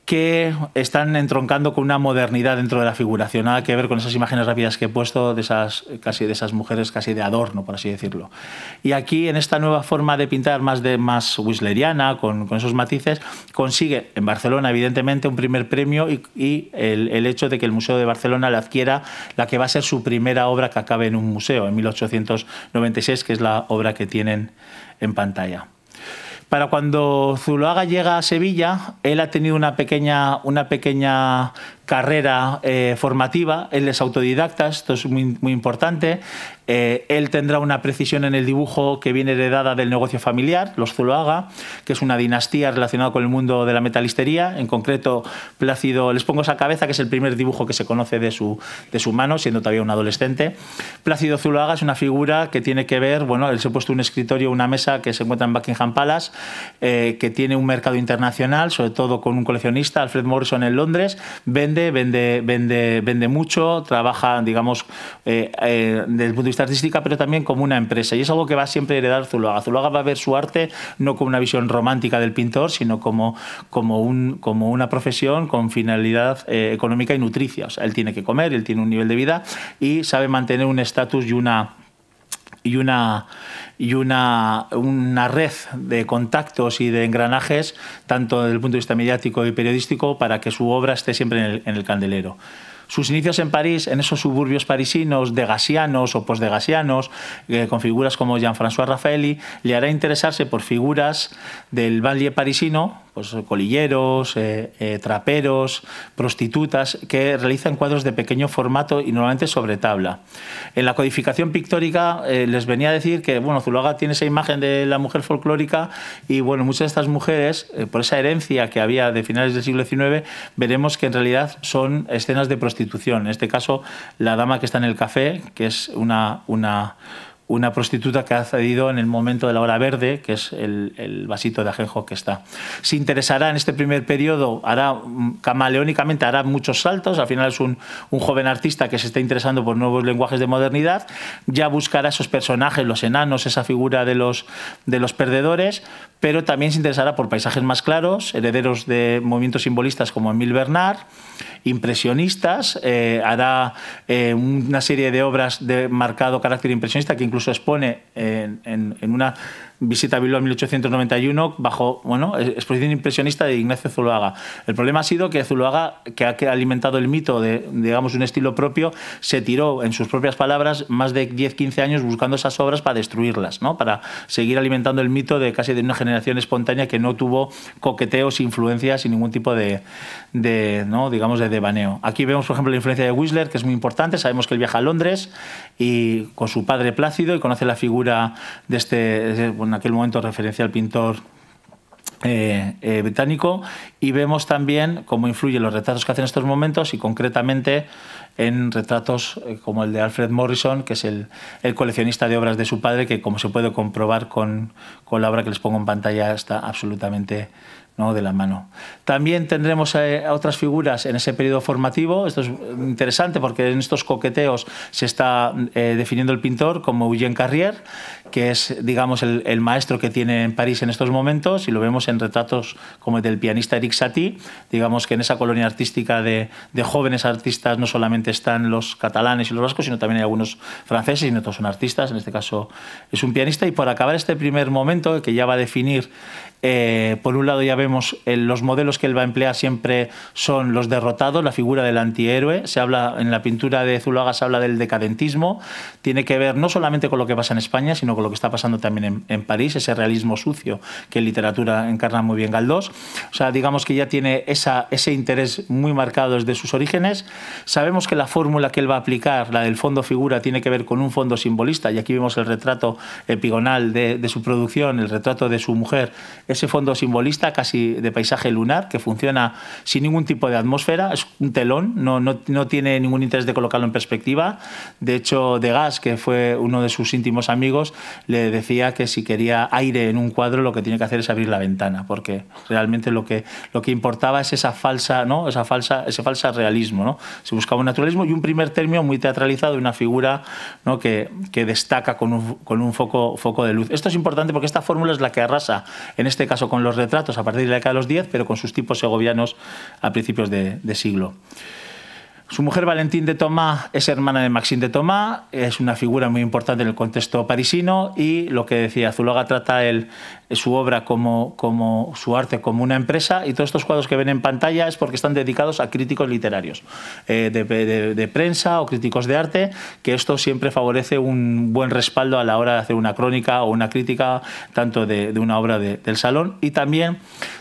que están entroncando con una modernidad dentro de la figuración, nada que ver con esas imágenes rápidas que he puesto de esas, casi, de esas mujeres casi de adorno, por así decirlo. Y aquí, en esta nueva forma de pintar más, de, más whistleriana, con, esos matices, consigue en Barcelona, evidentemente, un primer premio y, el, el, hecho de que el Museo de Barcelona le adquiera la que va a ser su primera obra que acabe en un museo, en 1896, que es la obra que tienen en pantalla. Para cuando Zuloaga llega a Sevilla, él ha tenido una pequeña, una pequeña carrera eh, formativa, él es autodidacta, esto es muy, muy importante, eh, él tendrá una precisión en el dibujo que viene heredada del negocio familiar, los Zuloaga, que es una dinastía relacionada con el mundo de la metalistería, en concreto Plácido, les pongo esa cabeza, que es el primer dibujo que se conoce de su, de su mano, siendo todavía un adolescente. Plácido Zuloaga es una figura que tiene que ver, bueno, él se ha puesto un escritorio, una mesa que se encuentra en Buckingham Palace, eh, que tiene un mercado internacional, sobre todo con un coleccionista, Alfred Morrison en Londres, vende vende, vende, vende, mucho, trabaja, digamos, eh, eh, desde el punto de vista artística, pero también como una empresa. Y es algo que va siempre a heredar Zuluaga. Zuluaga va a ver su arte no como una visión romántica del pintor, sino como, como, un, como una profesión con finalidad eh, económica y nutricia. él tiene que comer, él tiene un nivel de vida y sabe mantener un estatus y una y una, y una, una, red de contactos y de engranajes, tanto desde el punto de vista mediático y periodístico, para que su obra esté siempre en el, en el candelero. Sus inicios en París, en esos suburbios parisinos, de degasianos o posdegasianos, eh, con figuras como Jean-François Raffaelli, le hará interesarse por figuras del valle parisino, pues, colilleros, eh, eh, traperos, prostitutas, que realizan cuadros de pequeño formato y normalmente sobre tabla. En la codificación pictórica eh, les venía a decir que bueno, Zuluaga tiene esa imagen de la mujer folclórica y bueno, muchas de estas mujeres, por esa herencia que había de finales del siglo XIX, veremos que en realidad son escenas de prostitución en este caso, la dama que está en el café, que es una, una, prostituta que ha cedido en el momento de la hora verde, que es el, vasito de ajenjo que está. Se interesará en este primer periodo, hará mm, camaleónicamente, hará muchos saltos, al final es un, un, joven artista que se está interesando por nuevos lenguajes de modernidad, ya buscará esos personajes, los enanos, esa figura de los, de los perdedores, pero también se interesará por paisajes más claros, herederos de movimientos simbolistas como Emil Bernard, impresionistas, eh, hará eh, una serie de obras de marcado carácter impresionista que incluso expone en una visita Bilbao en 1891 bajo bueno, exposición impresionista de Ignacio Zuloaga. El problema ha sido que Zuloaga, que ha alimentado el mito de digamos, un estilo propio, se tiró, en sus propias palabras, más de 10-15 años buscando esas obras para destruirlas, ¿no? para seguir alimentando el mito de casi de una generación espontánea que no tuvo coqueteos, influencias y ningún tipo de, digamos, de devaneo. Aquí vemos, por ejemplo, la influencia de Whistler, que es muy importante. Sabemos que él viaja a Londres y con su padre Plácido y conoce la figura de este en aquel momento referencia al pintor eh, eh, británico y vemos también cómo influyen los retratos que hacen en estos momentos y concretamente en retratos eh, como el de Alfred Morrison, que es el, coleccionista de obras de su padre, que como se puede comprobar con, la obra que les pongo en pantalla está absolutamente ¿no? de la mano. También tendremos a otras figuras en ese periodo formativo. Esto es interesante porque en estos coqueteos se está definiendo el pintor como Eugène Carrier, que es, digamos, el, maestro que tiene en París en estos momentos, y lo vemos en retratos como el del pianista Eric Satie, digamos que en esa colonia artística de, jóvenes artistas no solamente están los catalanes y los vascos, sino también hay algunos franceses, y no todos son artistas, en este caso es un pianista, y por acabar este primer momento, que ya va a definir eh, por un lado ya vemos eh, los modelos que él va a emplear siempre son los derrotados, la figura del antihéroe. Se habla en la pintura de Zuloaga se habla del decadentismo. Tiene que ver no solamente con lo que pasa en España, sino con lo que está pasando también en, París, ese realismo sucio que en literatura encarna muy bien Galdós. O sea, digamos que ya tiene esa, ese interés muy marcado desde sus orígenes. Sabemos que la fórmula que él va a aplicar, la del fondo figura, tiene que ver con un fondo simbolista, y aquí vemos el retrato epigonal de, su producción, el retrato de su mujer, ese fondo simbolista casi de paisaje lunar que funciona sin ningún tipo de atmósfera, es un telón, no, no, no tiene ningún interés de colocarlo en perspectiva. De hecho, Degas, que fue uno de sus íntimos amigos, le decía que si quería aire en un cuadro lo que tiene que hacer es abrir la ventana, porque realmente lo que, lo que importaba es esa falsa, ¿no? esa falsa, ese falso realismo. ¿no? Se buscaba un naturalismo y un primer término muy teatralizado, una figura ¿no? que, destaca con un, foco, foco de luz. Esto es importante porque esta fórmula es la que arrasa, en este caso con los retratos a partir de la década de los 10, pero con sus tipos segovianos a principios de siglo. Su mujer Valentín de Tomás es hermana de Maxime de Tomás, es una figura muy importante en el contexto parisino y lo que decía Zuloaga trata el, su obra como, su arte como una empresa y todos estos cuadros que ven en pantalla es porque están dedicados a críticos literarios eh, de, prensa o críticos de arte que esto siempre favorece un buen respaldo a la hora de hacer una crónica o una crítica tanto de, de una obra del salón y también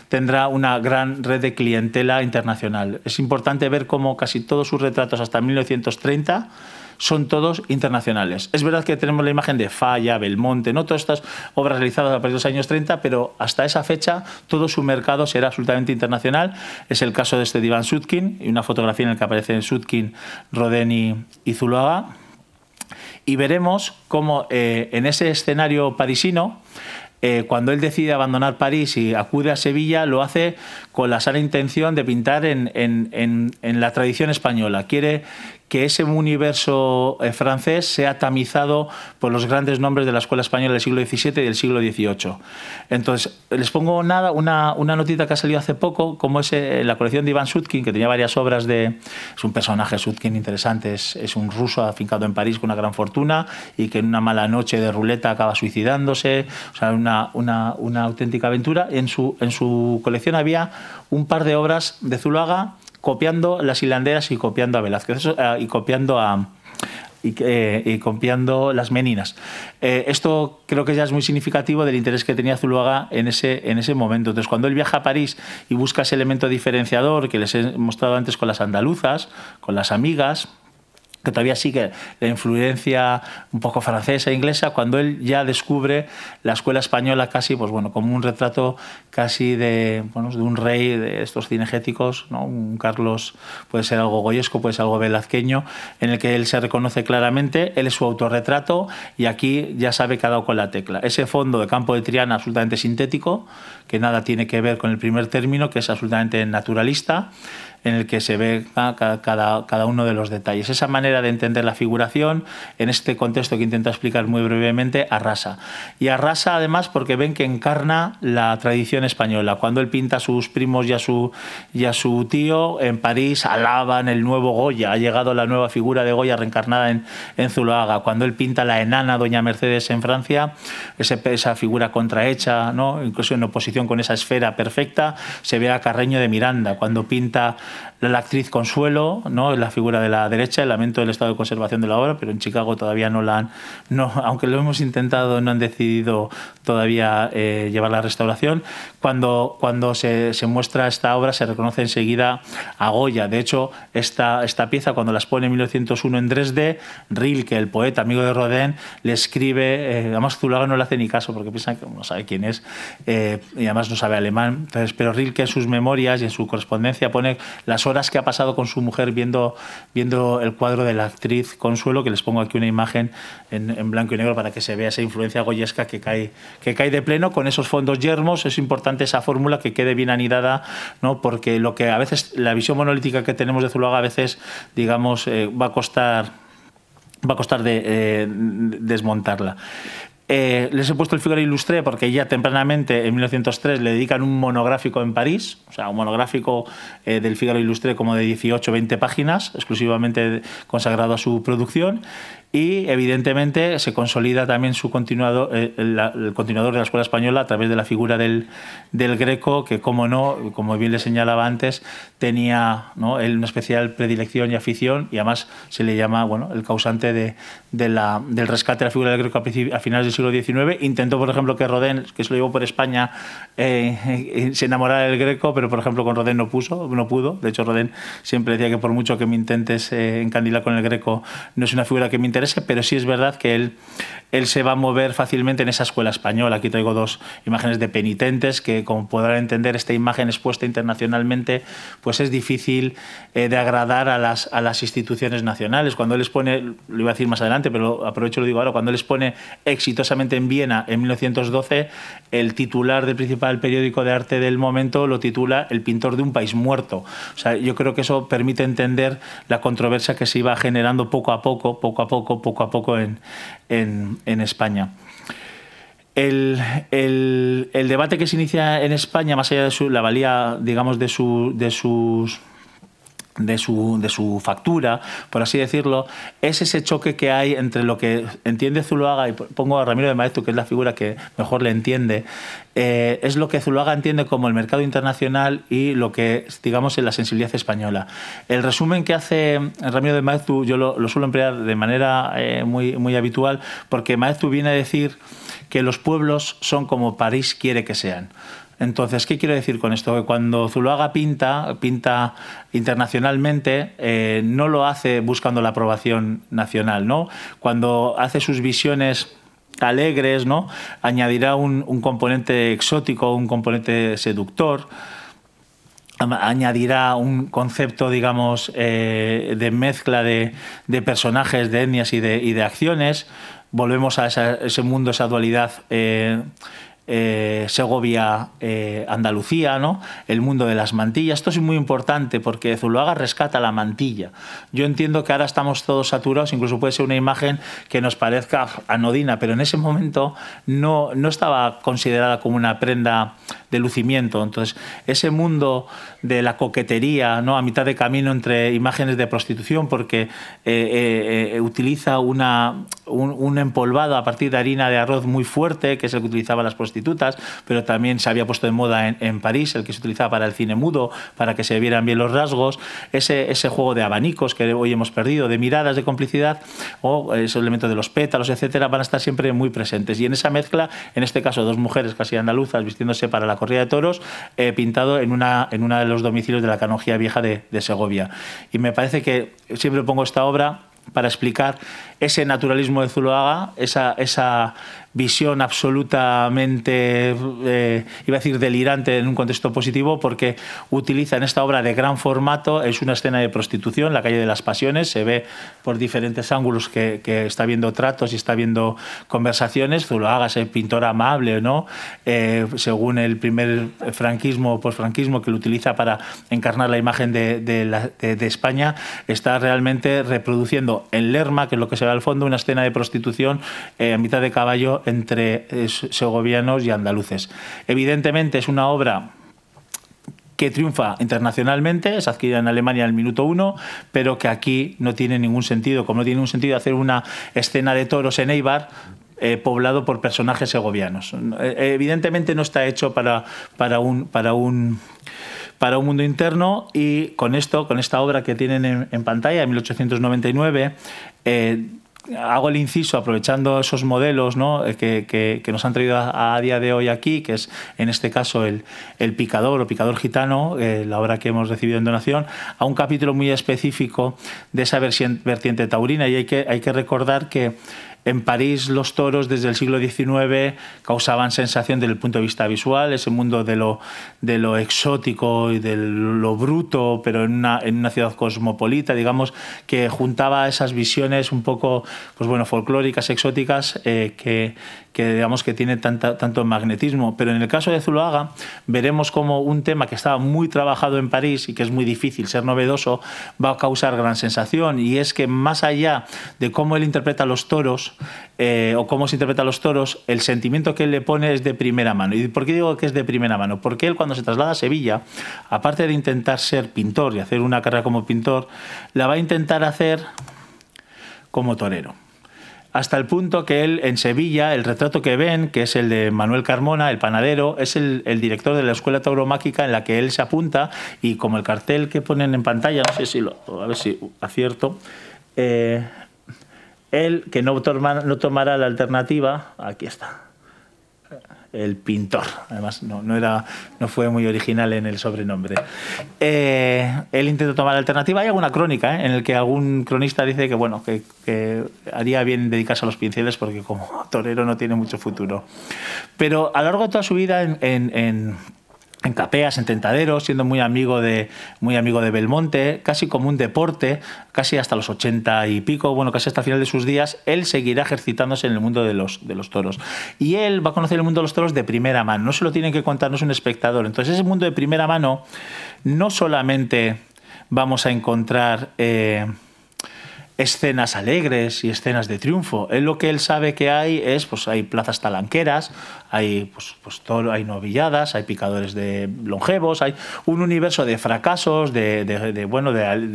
tendrá una gran red de clientela internacional es importante ver cómo casi todos sus retratos hasta 1930 son todos internacionales. Es verdad que tenemos la imagen de Falla, Belmonte, ¿no? todas estas obras realizadas a partir de los años 30, pero hasta esa fecha todo su mercado será absolutamente internacional. Es el caso de este Iván Sutkin, y una fotografía en la que aparecen Sutkin, Rodeni y Zuloaga. Y veremos cómo eh, en ese escenario parisino, eh, cuando él decide abandonar París y acude a Sevilla, lo hace con la sana intención de pintar en, en la tradición española. Quiere, que ese universo eh, francés sea tamizado por los grandes nombres de la escuela española del siglo XVII y del siglo XVIII. Entonces, les pongo nada, una, una notita que ha salido hace poco, como es eh, la colección de Iván Sutkin, que tenía varias obras de... Es un personaje Sutkin interesante, es, es un ruso afincado en París con una gran fortuna y que en una mala noche de ruleta acaba suicidándose, o sea, una, una, una auténtica aventura. En su, en su colección había un par de obras de Zuluaga, copiando las hilanderas y copiando a Velázquez ah, y copiando a, y, eh, copiando las meninas. Eh, esto creo que ya es muy significativo del interés que tenía Zuluaga en ese, en ese momento. Entonces, cuando él viaja a París y busca ese elemento diferenciador que les he mostrado antes con las andaluzas, con las amigas, que todavía sigue la influencia un poco francesa e inglesa, cuando él ya descubre la escuela española casi, pues bueno, como un retrato casi de, bueno, de un rey de estos cinegéticos, un Carlos puede ser algo goyesco, puede ser algo velazqueño, en el que él se reconoce claramente, él es su autorretrato y aquí ya sabe que ha dado con la tecla. Ese fondo de campo de Triana absolutamente sintético, que nada tiene que ver con el primer término, que es absolutamente naturalista, en el que se ve ah, cada, uno de los detalles. Esa manera de entender la figuración, en este contexto que intento explicar muy brevemente, arrasa. Y arrasa además porque ven que encarna la tradición española. Cuando él pinta a sus primos y a su, su tío, en París alaban el nuevo Goya, ha llegado la nueva figura de Goya reencarnada en, en Zuloaga. Cuando él pinta la enana Doña Mercedes en Francia, ese, esa figura contrahecha, incluso en oposición con esa esfera perfecta, se ve a Carreño de Miranda. Cuando pinta la actriz Consuelo, ¿no? la figura de la derecha, el lamento del estado de conservación de la obra, pero en Chicago todavía no la han, no, aunque lo hemos intentado, no han decidido todavía eh, llevar la restauración. Cuando, cuando se, se, muestra esta obra se reconoce enseguida a Goya. De hecho, esta, esta pieza, cuando las pone en 1901 en Dresde, Rilke, el poeta amigo de Rodin, le escribe, eh, además Zulaga no le hace ni caso porque piensa que no sabe quién es eh, y además no sabe alemán, Entonces, pero Rilke en sus memorias y en su correspondencia pone las horas que ha pasado con su mujer viendo, viendo el cuadro de la actriz Consuelo, que les pongo aquí una imagen en, blanco y negro para que se vea esa influencia goyesca que cae, que cae de pleno con esos fondos yermos. Es importante esa fórmula que quede bien anidada, ¿no? porque lo que a veces la visión monolítica que tenemos de Zuluaga a veces, digamos, eh, va a costar va a costar de, eh, desmontarla. Eh, les he puesto el Figaro ilustre porque ya tempranamente, en 1903, le dedican un monográfico en París, o sea, un monográfico eh, del Figaro Ilustre como de 18-20 páginas, exclusivamente consagrado a su producción, y evidentemente se consolida también su continuado eh, el, continuador de la escuela española a través de la figura del, del Greco, que como no, como bien le señalaba antes, tenía ¿no? una especial predilección y afición y además se le llama bueno, el causante de, de la, del rescate de la figura del Greco a, finales del siglo XIX. Intentó, por ejemplo, que Rodin, que se lo llevó por España, eh, se enamorara del Greco, pero por ejemplo con Rodin no, puso, no pudo. De hecho, Rodin siempre decía que por mucho que me intentes eh, encandilar con el Greco, no es una figura que me pero sí es verdad que él, él se va a mover fácilmente en esa escuela española. Aquí traigo dos imágenes de penitentes que, como podrán entender, esta imagen expuesta internacionalmente, pues es difícil eh, de agradar a las, a las instituciones nacionales. Cuando él pone lo iba a decir más adelante, pero aprovecho y lo digo ahora, cuando él pone exitosamente en Viena en 1912, el titular del principal periódico de arte del momento lo titula El pintor de un país muerto. O sea, yo creo que eso permite entender la controversia que se iba generando poco a poco, poco a poco poco, a poco en, España. El, el, debate que se inicia en España, más allá de su, la valía, digamos, de, su, de sus de su, de su factura, por así decirlo, es ese choque que hay entre lo que entiende Zuluaga, y pongo a Ramiro de Maestro, que es la figura que mejor le entiende, eh, es lo que Zuluaga entiende como el mercado internacional y lo que, digamos, es la sensibilidad española. El resumen que hace Ramiro de Maestro, yo lo, suelo emplear de manera eh, muy, muy habitual, porque Maestro viene a decir que los pueblos son como París quiere que sean. Entonces, ¿qué quiero decir con esto? Que cuando Zuluaga pinta, pinta internacionalmente, eh, no lo hace buscando la aprobación nacional, ¿no? Cuando hace sus visiones alegres, ¿no? Añadirá un, componente exótico, un componente seductor añadirá un concepto, digamos, eh, de mezcla de, personajes, de etnias y de, acciones. Volvemos a ese mundo, esa dualidad eh, eh, Segovia, eh, Andalucía, ¿no? el mundo de las mantillas. Esto es muy importante porque Zuluaga rescata la mantilla. Yo entiendo que ahora estamos todos saturados, incluso puede ser una imagen que nos parezca anodina, pero en ese momento no, no estaba considerada como una prenda de lucimiento. Entonces, ese mundo de la coquetería, ¿no? a mitad de camino entre imágenes de prostitución, porque eh, eh, eh, utiliza una, un, empolvado a partir de harina de arroz muy fuerte, que es el que utilizaban las prostitutas, pero también se había puesto de moda en, en París, el que se utilizaba para el cine mudo, para que se vieran bien los rasgos, ese, ese juego de abanicos que hoy hemos perdido, de miradas, de complicidad, o esos elemento de los pétalos, etcétera, van a estar siempre muy presentes. Y en esa mezcla, en este caso, dos mujeres casi andaluzas vistiéndose para la corrida de toros, pintado en una, en una de domicilios de la canonjía vieja de, de Segovia. Y me parece que siempre pongo esta obra para explicar ese naturalismo de Zuloaga, esa, esa, visión absolutamente, eh, iba a decir, delirante en un contexto positivo, porque utiliza en esta obra de gran formato, es una escena de prostitución, la calle de las pasiones, se ve por diferentes ángulos que, está viendo tratos y está viendo conversaciones, lo hagas el pintor amable, o ¿no? Eh, según el primer franquismo o posfranquismo que lo utiliza para encarnar la imagen de, España, está realmente reproduciendo en Lerma, que es lo que se ve al fondo, una escena de prostitución eh, a mitad de caballo entre eh, segovianos y andaluces. Evidentemente es una obra que triunfa internacionalmente, es adquirida en Alemania en el minuto uno, pero que aquí no tiene ningún sentido, como no tiene ningún sentido hacer una escena de toros en Eibar. Eh, poblado por personajes segovianos. Eh, evidentemente no está hecho para, para, un, para, un, para un mundo interno y con esto, con esta obra que tienen en, pantalla, en 1899, hago el inciso aprovechando esos modelos eh, que, nos han traído a, día de hoy aquí, que es en este caso el, el picador o picador gitano, eh, la obra que hemos recibido en donación, a un capítulo muy específico de esa vertiente taurina. Y hay que, hay que recordar que en París los toros desde el siglo XIX causaban sensación desde el punto de vista visual, ese mundo de lo, de lo exótico y de lo bruto, pero en una, en una ciudad cosmopolita, digamos, que juntaba esas visiones un poco pues bueno, folclóricas, exóticas, eh, que, que digamos que tiene tanta, tanto magnetismo. Pero en el caso de Zuloaga veremos como un tema que estaba muy trabajado en París y que es muy difícil ser novedoso va a causar gran sensación y es que más allá de cómo él interpreta los toros, eh, o cómo se interpreta los toros, el sentimiento que él le pone es de primera mano. ¿Y por qué digo que es de primera mano? Porque él cuando se traslada a Sevilla, aparte de intentar ser pintor y hacer una carrera como pintor, la va a intentar hacer como torero hasta el punto que él en Sevilla, el retrato que ven, que es el de Manuel Carmona, el panadero, es el, director de la escuela tauromáquica en la que él se apunta y como el cartel que ponen en pantalla, no sé si lo, a ver si acierto, eh, él, que no, tomará la alternativa, aquí está, el pintor. Además, no, no, era, no fue muy original en el sobrenombre. Eh, él intentó tomar la alternativa. Hay alguna crónica ¿eh? en la que algún cronista dice que, bueno, que, haría bien dedicarse a los pinceles porque como torero no tiene mucho futuro. Pero a lo largo de toda su vida en en capeas, en tentaderos, siendo muy amigo de muy amigo de Belmonte, casi como un deporte, casi hasta los ochenta y pico, bueno, casi hasta el final de sus días, él seguirá ejercitándose en el mundo de los, de los toros. Y él va a conocer el mundo de los toros de primera mano, no se lo tienen que contarnos un espectador. Entonces, ese mundo de primera mano no solamente vamos a encontrar eh, escenas alegres y escenas de triunfo. Él lo que él sabe que hay es, pues hay plazas talanqueras, hay, pues, pues hay novilladas, hay picadores de longevos, hay un universo de fracasos, de, de bueno, de,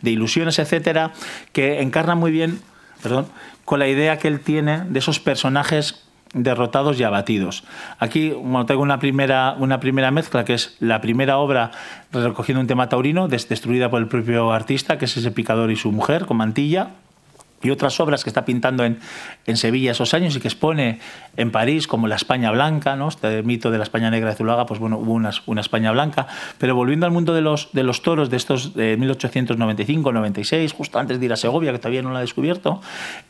de, ilusiones, etcétera, que encarna muy bien, perdón, con la idea que él tiene de esos personajes derrotados y abatidos. Aquí tengo una primera, una primera mezcla que es la primera obra recogiendo un tema taurino, destruida por el propio artista, que es ese picador y su mujer con mantilla, y otras obras que está pintando en, en Sevilla esos años y que expone en París, como la España blanca, ¿no? este mito de la España negra de Zulaga, pues bueno, hubo una, una España blanca. Pero volviendo al mundo de los, de los toros de estos de 1895-96, justo antes de ir a Segovia, que todavía no la ha descubierto,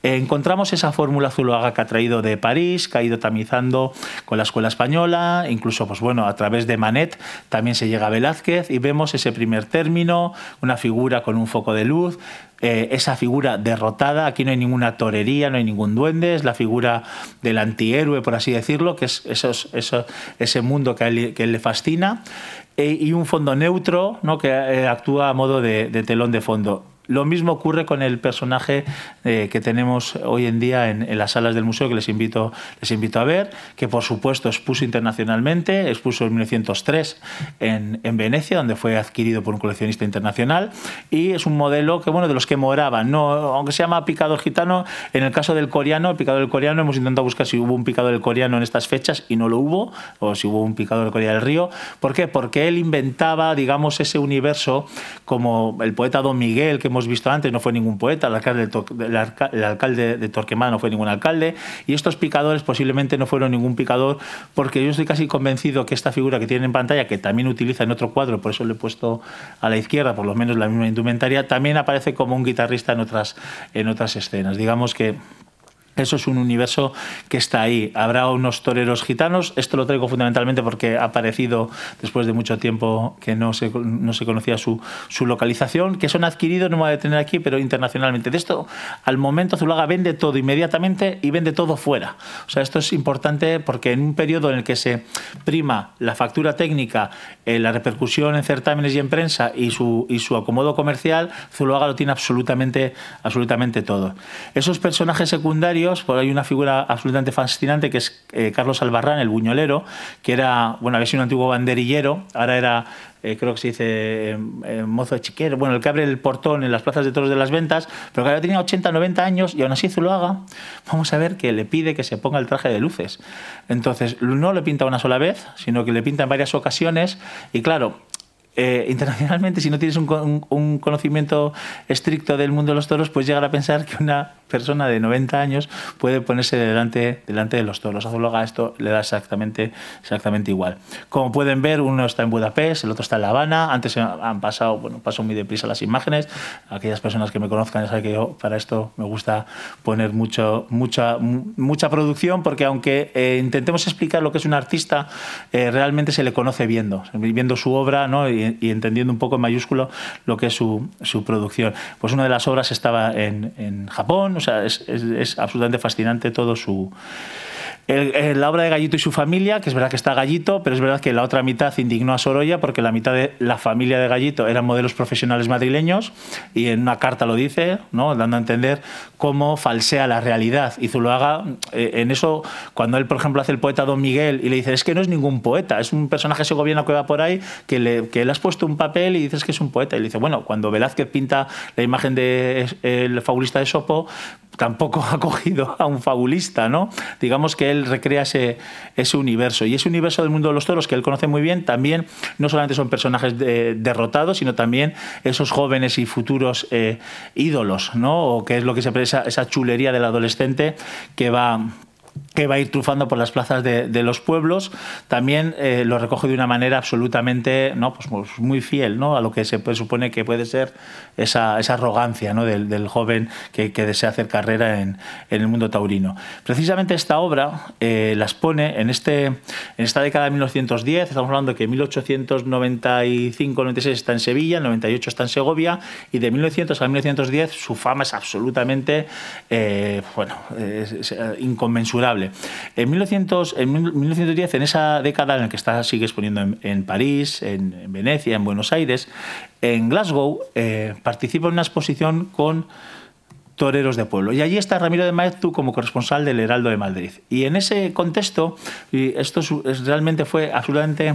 eh, encontramos esa fórmula Zulaga que ha traído de París, que ha ido tamizando con la escuela española, incluso, pues bueno, a través de Manet también se llega a Velázquez y vemos ese primer término, una figura con un foco de luz, eh, esa figura derrotada, aquí no hay ninguna torería, no hay ningún duende, es la figura del anti héroe, por así decirlo, que es ese mundo que le fascina, e, y un fondo neutro ¿no? que eh, actúa a modo de telón de fondo. Lo mismo ocurre con el personaje eh, que tenemos hoy en día en, las salas del museo que les invito, les invito a ver, que por supuesto expuso internacionalmente, expuso en 1903 en, Venecia, donde fue adquirido por un coleccionista internacional, y es un modelo que, bueno, de los que moraban no, aunque se llama picado gitano, en el caso del coreano, el picador del coreano, hemos intentado buscar si hubo un picado del coreano en estas fechas y no lo hubo, o si hubo un picado del corea del río. ¿Por qué? Porque él inventaba, digamos, ese universo como el poeta Don Miguel, que hemos visto antes no fue ningún poeta, el alcalde de, Torquemada no fue ningún alcalde, y estos picadores posiblemente no fueron ningún picador, porque yo estoy casi convencido que esta figura que tiene en pantalla, que también utiliza en otro cuadro, por eso le he puesto a la izquierda, por lo menos la misma indumentaria, también aparece como un guitarrista en otras, en otras escenas. Digamos que eso es un universo que está ahí. Habrá unos toreros gitanos. Esto lo traigo fundamentalmente porque ha aparecido después de mucho tiempo que no se, no se conocía su, localización, que son adquiridos, no me voy a detener aquí, pero internacionalmente. De esto, al momento Zuluaga vende todo inmediatamente y vende todo fuera. O sea, esto es importante porque en un periodo en el que se prima la factura técnica, eh, la repercusión en certámenes y en prensa y su, y su acomodo comercial, Zuluaga lo tiene absolutamente, absolutamente todo. Esos personajes secundarios por ahí hay una figura absolutamente fascinante que es eh, Carlos Albarrán, el buñolero, que era, bueno, había sido un antiguo banderillero, ahora era eh, creo que se dice eh, mozo de chiquero, bueno, el que abre el portón en las plazas de toros de las ventas, pero que ahora tenía 80, 90 años y aún así Zuloaga, vamos a ver que le pide que se ponga el traje de luces. Entonces, no le pinta una sola vez, sino que le pinta en varias ocasiones y claro, eh, internacionalmente, si no tienes un, conocimiento estricto del mundo de los toros, pues llegar a pensar que una persona de 90 años puede ponerse delante, delante de los toros. A Zuloga esto le da exactamente, exactamente igual. Como pueden ver, uno está en Budapest, el otro está en La Habana. Antes han pasado, bueno, paso muy deprisa las imágenes. Aquellas personas que me conozcan ya saben que yo para esto me gusta poner mucho, mucha, mucha producción, porque aunque eh, intentemos explicar lo que es un artista, eh, realmente se le conoce viendo, viendo su obra, ¿no? Y y, entendiendo un poco en mayúsculo lo que es su, producción. Pues una de las obras estaba en, Japón, o sea, es absolutamente fascinante todo su la obra de Gallito y su familia, que es verdad que está Gallito, pero es verdad que la otra mitad indignó a Sorolla porque la mitad de la familia de Gallito eran modelos profesionales madrileños y en una carta lo dice, ¿no? dando a entender cómo falsea la realidad. Y Zuloaga, eh, en eso, cuando él, por ejemplo, hace el poeta Don Miguel y le dice, es que no es ningún poeta, es un personaje se gobierna que va por ahí, que le, que le has puesto un papel y dices que es un poeta. Y le dice, bueno, cuando Velázquez pinta la imagen del de, fabulista de Sopo, tampoco ha cogido a un fabulista, ¿no? Digamos que él recrea ese, universo. Y ese universo del mundo de los toros que él conoce muy bien, también no solamente son personajes derrotados, sino también esos jóvenes y futuros eh, ídolos, ¿no? O que es lo que se presa esa chulería del adolescente que va que va a ir trufando por las plazas de, los pueblos, también eh, lo recoge de una manera absolutamente ¿no? pues muy pues fiel ¿no? a lo que se supone que puede ser esa, esa arrogancia del, joven que, desea hacer carrera en, el mundo taurino. Precisamente esta obra eh, las pone en este, en esta década de 1910, estamos hablando que 1895-96 está en Sevilla, 98 está en Segovia, y de 1900 a 1910 su fama es absolutamente eh, bueno, eh, inconmensurable. En, 1900, 1910, en esa década en la que está, sigue exponiendo en, París, en, Venecia, en Buenos Aires, en Glasgow, eh, participa en una exposición con toreros de pueblo. Y allí está Ramiro de Maeztu como corresponsal del Heraldo de Madrid. Y en ese contexto, y esto es, realmente fue absolutamente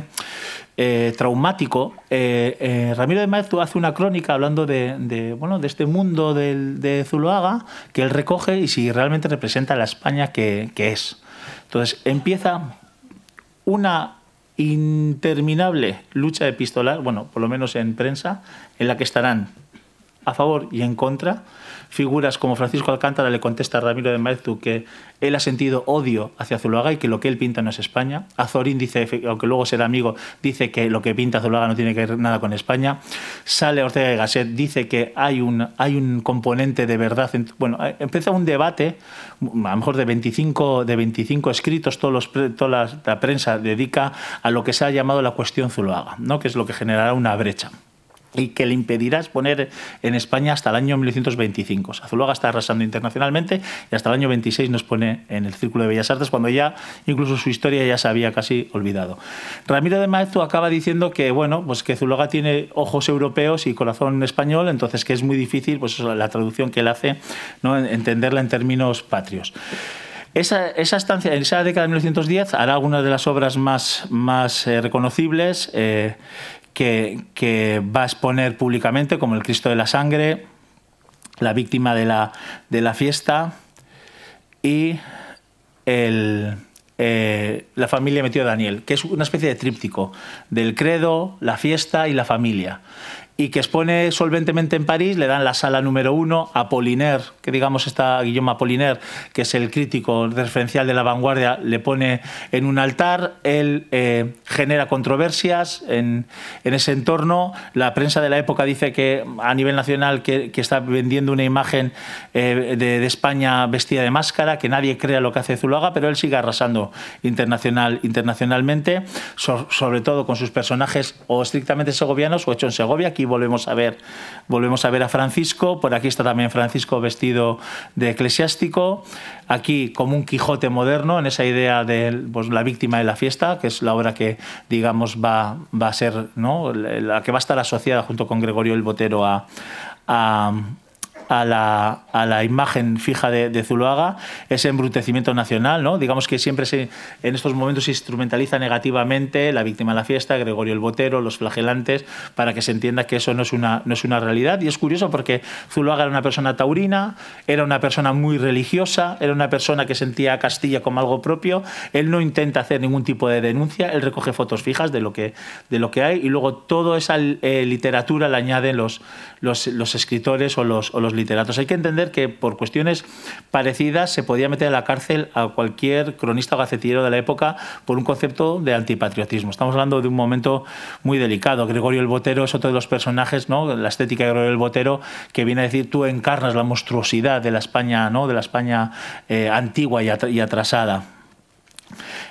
eh, traumático, eh, eh, Ramiro de Maeztu hace una crónica hablando de, bueno, de este mundo de Zuloaga que él recoge y si realmente representa la España que, que es. Entonces empieza una interminable lucha epistolar, bueno, por lo menos en prensa, en la que estarán a favor y en contra. Figuras como Francisco Alcántara le contesta a Ramiro de Maeztu que él ha sentido odio hacia Zuluaga y que lo que él pinta no es España. Azorín dice, aunque luego será amigo, dice que lo que pinta Zuluaga no tiene que ver nada con España. Sale Ortega y Gasset, dice que hay un, hay un componente de verdad. En, bueno, empieza un debate, a lo mejor de 25, de 25 escritos, todos los, toda la, prensa dedica a lo que se ha llamado la cuestión Zuluaga, ¿no? que es lo que generará una brecha y que le impedirás poner en España hasta el año 1925. ...Zuluaga está arrasando internacionalmente y hasta el año 26 nos pone en el Círculo de Bellas Artes cuando ya incluso su historia ya se había casi olvidado. Ramiro de Maeztu acaba diciendo que bueno, pues que zuloaga tiene ojos europeos y corazón español, entonces que es muy difícil pues la traducción que él hace, entenderla en términos patrios. Esa, estancia, en esa década de 1910 hará algunas de las obras más, más eh, reconocibles. Eh, que, va a exponer públicamente, como el Cristo de la Sangre, la víctima de la, de la fiesta y el, eh, la familia metió Daniel, que es una especie de tríptico del credo, la fiesta y la familia y que expone solventemente en París, le dan la sala número uno a Poliner, que digamos está Guillaume poliner que es el crítico referencial de la vanguardia, le pone en un altar, él eh, genera controversias en, ese entorno, la prensa de la época dice que a nivel nacional que, está vendiendo una imagen eh, de, España vestida de máscara, que nadie crea lo que hace Zuluaga, pero él sigue arrasando internacional, internacionalmente, sobre todo con sus personajes o estrictamente segovianos o hecho en Segovia, volvemos a ver, volvemos a ver a Francisco. Por aquí está también Francisco vestido de eclesiástico. Aquí como un Quijote moderno, en esa idea de pues, la víctima de la fiesta, que es la obra que digamos va, va a ser, ¿no? La que va a estar asociada junto con Gregorio el Botero a a la, a la imagen fija de, de, Zuluaga, ese embrutecimiento nacional, ¿no? Digamos que siempre se, en estos momentos se instrumentaliza negativamente la víctima de la fiesta, Gregorio el Botero, los flagelantes, para que se entienda que eso no es una, no es una realidad. Y es curioso porque Zuluaga era una persona taurina, era una persona muy religiosa, era una persona que sentía a Castilla como algo propio. Él no intenta hacer ningún tipo de denuncia, él recoge fotos fijas de lo que, de lo que hay y luego toda esa eh, literatura la añaden los, los, los escritores o los, o los literatos. Hay que entender que por cuestiones parecidas se podía meter a la cárcel a cualquier cronista o gacetillero de la época por un concepto de antipatriotismo. Estamos hablando de un momento muy delicado. Gregorio el Botero es otro de los personajes, ¿no? la estética de Gregorio el Botero, que viene a decir tú encarnas la monstruosidad de la España, ¿no? de la España eh, antigua y atrasada.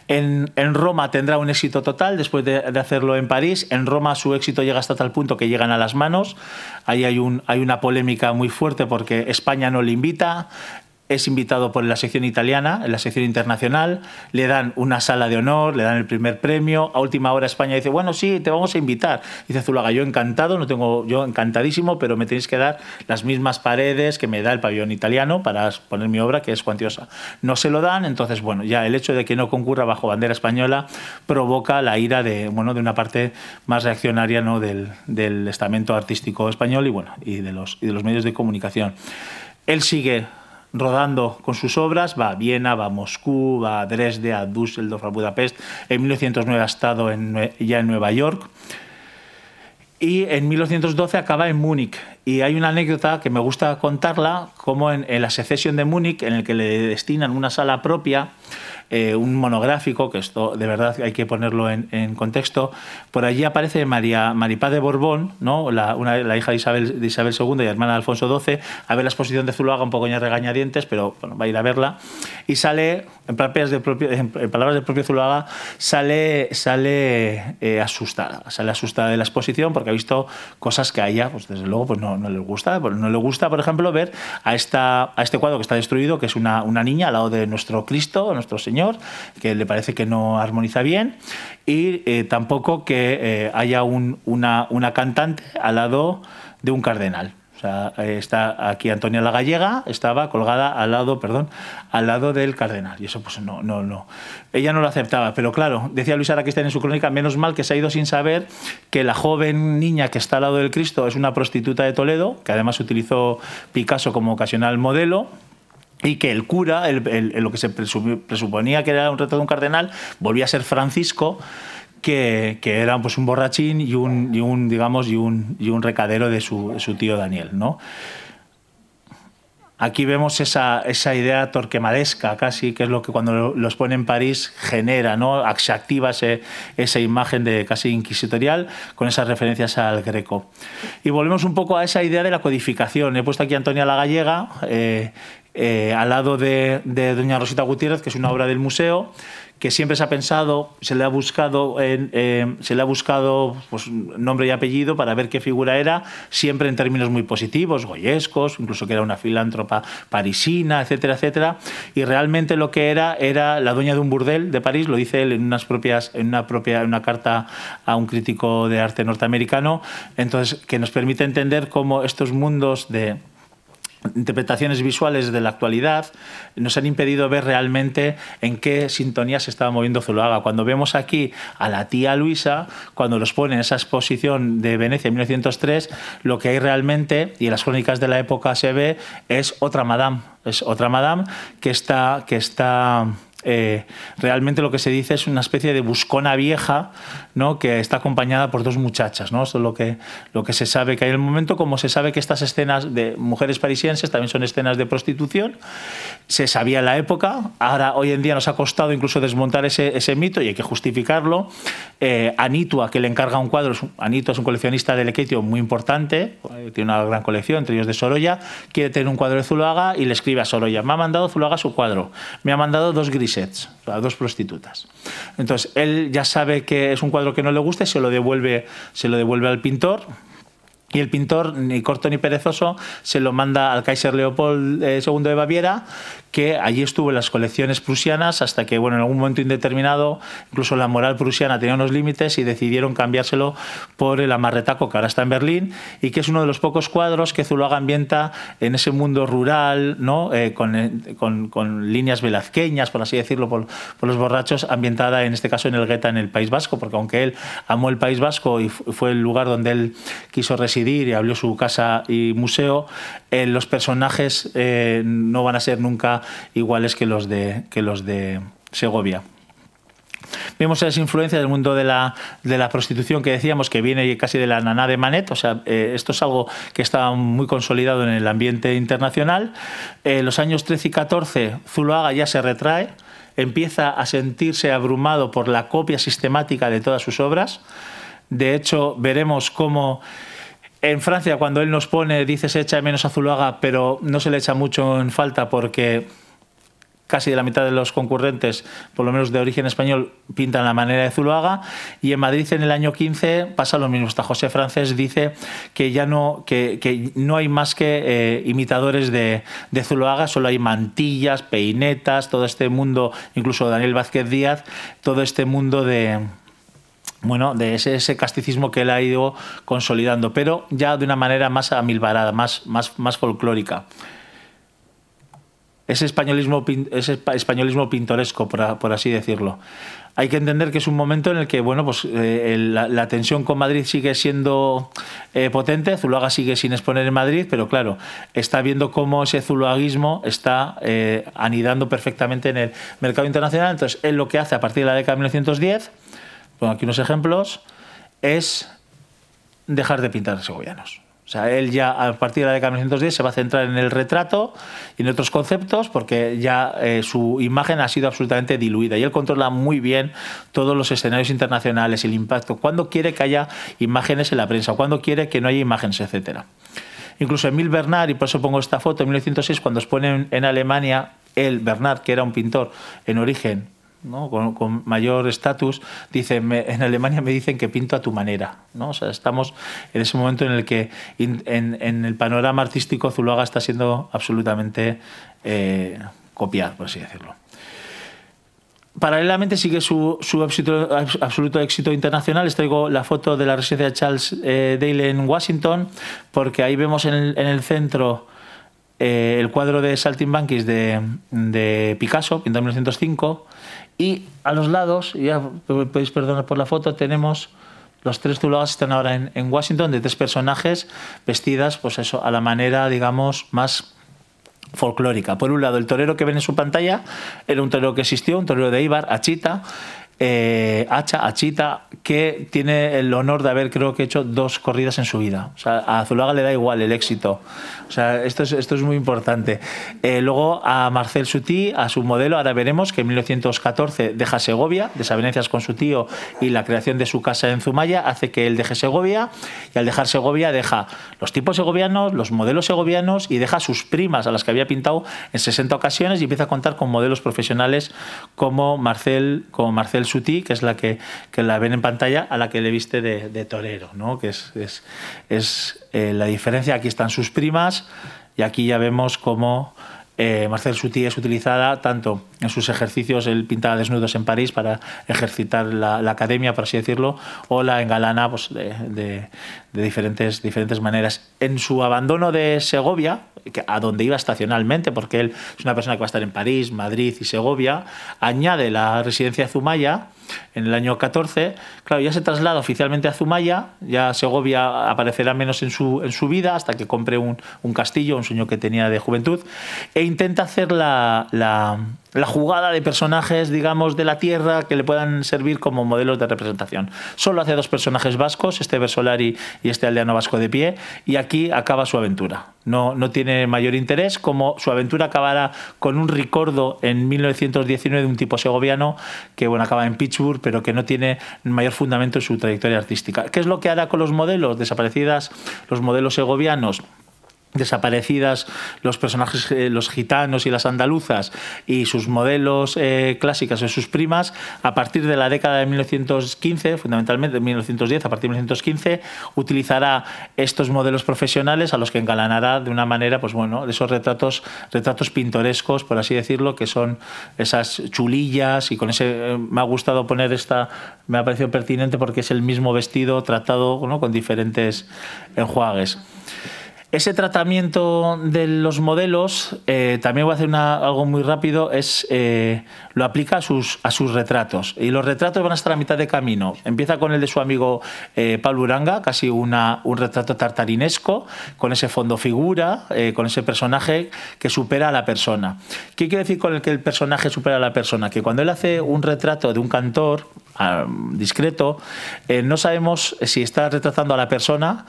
En, Roma tendrá un éxito total después de, hacerlo en París. En Roma su éxito llega hasta tal punto que llegan a las manos. Ahí hay una polémica muy fuerte porque España no le invita, es invitado por la sección italiana, en la sección internacional, le dan una sala de honor, le dan el primer premio, a última hora España dice, bueno, sí, te vamos a invitar. Dice Zulaga, yo encantado, no tengo, yo encantadísimo, pero me tenéis que dar las mismas paredes que me da el pabellón italiano para poner mi obra, que es cuantiosa. No se lo dan, entonces, bueno, ya el hecho de que no concurra bajo bandera española provoca la ira de, bueno, de una parte más reaccionaria ¿no? del, del estamento artístico español y, bueno, y, de los, y de los medios de comunicación. Él sigue rodando con sus obras, va a Viena, va a Moscú, va a Dresde, a Düsseldorf, a Budapest. En 1909 ha estado ya en Nueva York. Y en 1912 acaba en Múnich, y hay una anécdota que me gusta contarla, como en, la secesión de Múnich, en el que le destinan una sala propia, eh, un monográfico, que esto de verdad hay que ponerlo en, contexto. Por allí aparece María Maripá de Borbón, ¿no? la, hija de Isabel, de Isabel, II y hermana de Alfonso XII, a ver la exposición de Zuluaga, un poco ya regañadientes, pero bueno, va a ir a verla. Y sale, en palabras del propio, en sale, sale eh, asustada, sale asustada de la exposición porque ha visto cosas que a ella, pues desde luego, pues no no, gusta. No le gusta, por ejemplo, ver a, esta, a este cuadro que está destruido, que es una, una niña al lado de nuestro Cristo, nuestro Señor, que le parece que no armoniza bien, y eh, tampoco que eh, haya una, una cantante al lado de un cardenal. O sea, eh, está aquí Antonia la Gallega, estaba colgada al lado, perdón, al lado del cardenal. Y eso, pues no, no, no. Ella no lo aceptaba, pero claro, decía Luis Araquistán en su crónica, menos mal que se ha ido sin saber que la joven niña que está al lado del Cristo es una prostituta de Toledo, que además utilizó Picasso como ocasional modelo y que el cura, lo que se presuponía que era un reto de un cardenal, volvía a ser Francisco que, era pues, un borrachín y un, digamos, y un, un recadero de su, tío Daniel, ¿no? Aquí vemos esa, idea torquemadesca casi, que es lo que cuando los pone en París genera, ¿no? se activa esa imagen de casi inquisitorial con esas referencias al greco. Y volvemos un poco a esa idea de la codificación. He puesto aquí a Antonia la Gallega, eh, eh, al lado de, de Doña Rosita Gutiérrez, que es una obra del museo, que siempre se ha pensado, se le ha buscado, eh, se le ha buscado pues, nombre y apellido para ver qué figura era, siempre en términos muy positivos, goyescos, incluso que era una filántropa parisina, etcétera, etcétera. Y realmente lo que era era la dueña de un burdel de París, lo dice él en unas propias, en una propia, en una carta a un crítico de arte norteamericano. Entonces, que nos permite entender cómo estos mundos de interpretaciones visuales de la actualidad nos han impedido ver realmente en qué sintonía se estaba moviendo Zuluaga. Cuando vemos aquí a la tía Luisa, cuando los pone en esa exposición de Venecia en 1903, lo que hay realmente, y en las crónicas de la época se ve, es otra madame, es otra madame que está... Que está eh, realmente lo que se dice es una especie de buscona vieja ¿no? que está acompañada por dos muchachas. ¿no? Eso es lo que, lo que se sabe que hay en el momento, como se sabe que estas escenas de mujeres parisienses también son escenas de prostitución, se sabía en la época, ahora hoy en día nos ha costado incluso desmontar ese, ese mito y hay que justificarlo. Eh, Anitua, que le encarga un cuadro, Anitua es un coleccionista de Lequetio muy importante, eh, tiene una gran colección, entre ellos de Sorolla, quiere tener un cuadro de Zuloaga y le escribe a Sorolla, me ha mandado Zuloaga su cuadro, me ha mandado dos grises dos prostitutas. Entonces, él ya sabe que es un cuadro que no le gusta y se lo devuelve, se lo devuelve al pintor. Y el pintor, ni corto ni perezoso, se lo manda al Kaiser Leopold II eh, de Baviera, que allí estuvo en las colecciones prusianas hasta que, bueno, en algún momento indeterminado, incluso la moral prusiana tenía unos límites y decidieron cambiárselo por el amarretaco que ahora está en Berlín y que es uno de los pocos cuadros que Zuloaga ambienta en ese mundo rural, ¿no? Eh, eh, con, líneas velazqueñas, por así decirlo, por, los borrachos, ambientada en este caso en el Guetta, en el País Vasco, porque aunque él amó el País Vasco y fue el lugar donde él quiso residir y abrió su casa y museo, eh, los personajes no van a ser nunca iguales que los de, los de Segovia. Vemos esa influencia del mundo de la, prostitución que decíamos que viene casi de la naná de Manet, o sea, eh, esto es algo que está muy consolidado en el ambiente internacional. En eh, los años 13 y 14, Zuloaga ya se retrae, empieza a sentirse abrumado por la copia sistemática de todas sus obras. De hecho, veremos cómo en Francia, cuando él nos pone, dice se echa menos a pero no se le echa mucho en falta porque casi de la mitad de los concurrentes, por lo menos de origen español, pintan la manera de Zuluaga. Y en Madrid, en el año 15, pasa lo mismo. Hasta José Francés dice que ya no, que, no hay más que eh, imitadores de, de, Zuluaga, solo hay mantillas, peinetas, todo este mundo, incluso Daniel Vázquez Díaz, todo este mundo de bueno, de ese, casticismo que él ha ido consolidando, pero ya de una manera más amilvarada, más, más, más folclórica. Ese españolismo, ese españolismo pintoresco, por, así decirlo hay que entender que es un momento en el que bueno pues eh, la, tensión con Madrid sigue siendo eh, potente Zuluaga sigue sin exponer en Madrid pero claro está viendo cómo ese zuluaguismo está eh, anidando perfectamente en el mercado internacional entonces él lo que hace a partir de la década de 1910 pongo aquí unos ejemplos, es dejar de pintar segovianos. O sea, él ya a partir de la década de 1910 se va a centrar en el retrato y en otros conceptos porque ya eh, su imagen ha sido absolutamente diluida y él controla muy bien todos los escenarios internacionales, el impacto, cuándo quiere que haya imágenes en la prensa, cuándo quiere que no haya imágenes, etcétera. Incluso Emil Bernard, y por eso pongo esta foto, en 1906 cuando expone en Alemania, él, Bernard, que era un pintor en origen con, mayor estatus, dice, en Alemania me dicen que pinto a tu manera. O sea, estamos en ese momento en el que en, el panorama artístico Zuluaga está siendo absolutamente eh, copiado, por así decirlo. Paralelamente sigue su, absoluto éxito internacional. Les traigo la foto de la residencia de Charles eh, Dale en Washington, porque ahí vemos en el, centro... Eh, el cuadro de Saltimbanquis de, de Picasso, pintado en 1905, y a los lados, ya podéis perdonar por la foto, tenemos los tres que están ahora en, Washington, de tres personajes vestidas, pues eso, a la manera, digamos, más folclórica. Por un lado, el torero que ven en su pantalla era un torero que existió, un torero de Ibar, Achita, eh, Hacha, Achita, que tiene el honor de haber, creo que, hecho dos corridas en su vida. O sea, a Zulaga le da igual el éxito. O esto es, esto es muy importante. Eh, luego a Marcel Sutí, a su modelo, ahora veremos que en 1914 deja Segovia, desavenencias con su tío y la creación de su casa en Zumaya hace que él deje Segovia y al dejar Segovia deja los tipos segovianos, los modelos segovianos y deja sus primas a las que había pintado en 60 ocasiones y empieza a contar con modelos profesionales como Marcel, como Marcel Sutí, que es la que, la ven en pantalla, a la que le viste de, torero, ¿no? que es, es eh, la diferencia aquí están sus primas y aquí ya vemos cómo eh, Marcel Suti es utilizada tanto en sus ejercicios, él pintaba desnudos en París para ejercitar la, academia, por así decirlo, o la engalana pues, de, de diferentes, diferentes maneras. En su abandono de Segovia, a donde iba estacionalmente, porque él es una persona que va a estar en París, Madrid y Segovia, añade la residencia de Zumaya en el año 14. Claro, ya se traslada oficialmente a Zumaya, ya Segovia aparecerá menos en su, en su vida hasta que compre un, un castillo, un sueño que tenía de juventud, e intenta hacer la la jugada de personajes, digamos, de la Tierra que le puedan servir como modelos de representación. Solo hace dos personajes vascos, este Bersolari y este aldeano vasco de pie, y aquí acaba su aventura. No, no tiene mayor interés, como su aventura acabará con un ricordo en 1919 de un tipo segoviano que bueno, acaba en Pittsburgh, pero que no tiene mayor fundamento en su trayectoria artística. ¿Qué es lo que hará con los modelos desaparecidas, los modelos segovianos? desaparecidas los personajes, eh, los gitanos y las andaluzas y sus modelos eh, clásicas o sus primas, a partir de la década de 1915, fundamentalmente de 1910, a partir de 1915, utilizará estos modelos profesionales a los que engalanará de una manera, pues bueno, de esos retratos, retratos pintorescos, por así decirlo, que son esas chulillas y con ese, eh, me ha gustado poner esta, me ha parecido pertinente porque es el mismo vestido tratado ¿no? con diferentes enjuagues. Ese tratamiento de los modelos, eh, también voy a hacer algo muy rápido, es eh, lo aplica a sus, retratos. Y los retratos van a estar a mitad de camino. Empieza con el de su amigo eh, Pablo Uranga, casi una, un retrato tartarinesco, con ese fondo figura, eh, con ese personaje que supera a la persona. ¿Qué quiere decir con el que el personaje supera a la persona? Que cuando él hace un retrato de un cantor, discreto, eh, no sabemos si está retratando a la persona,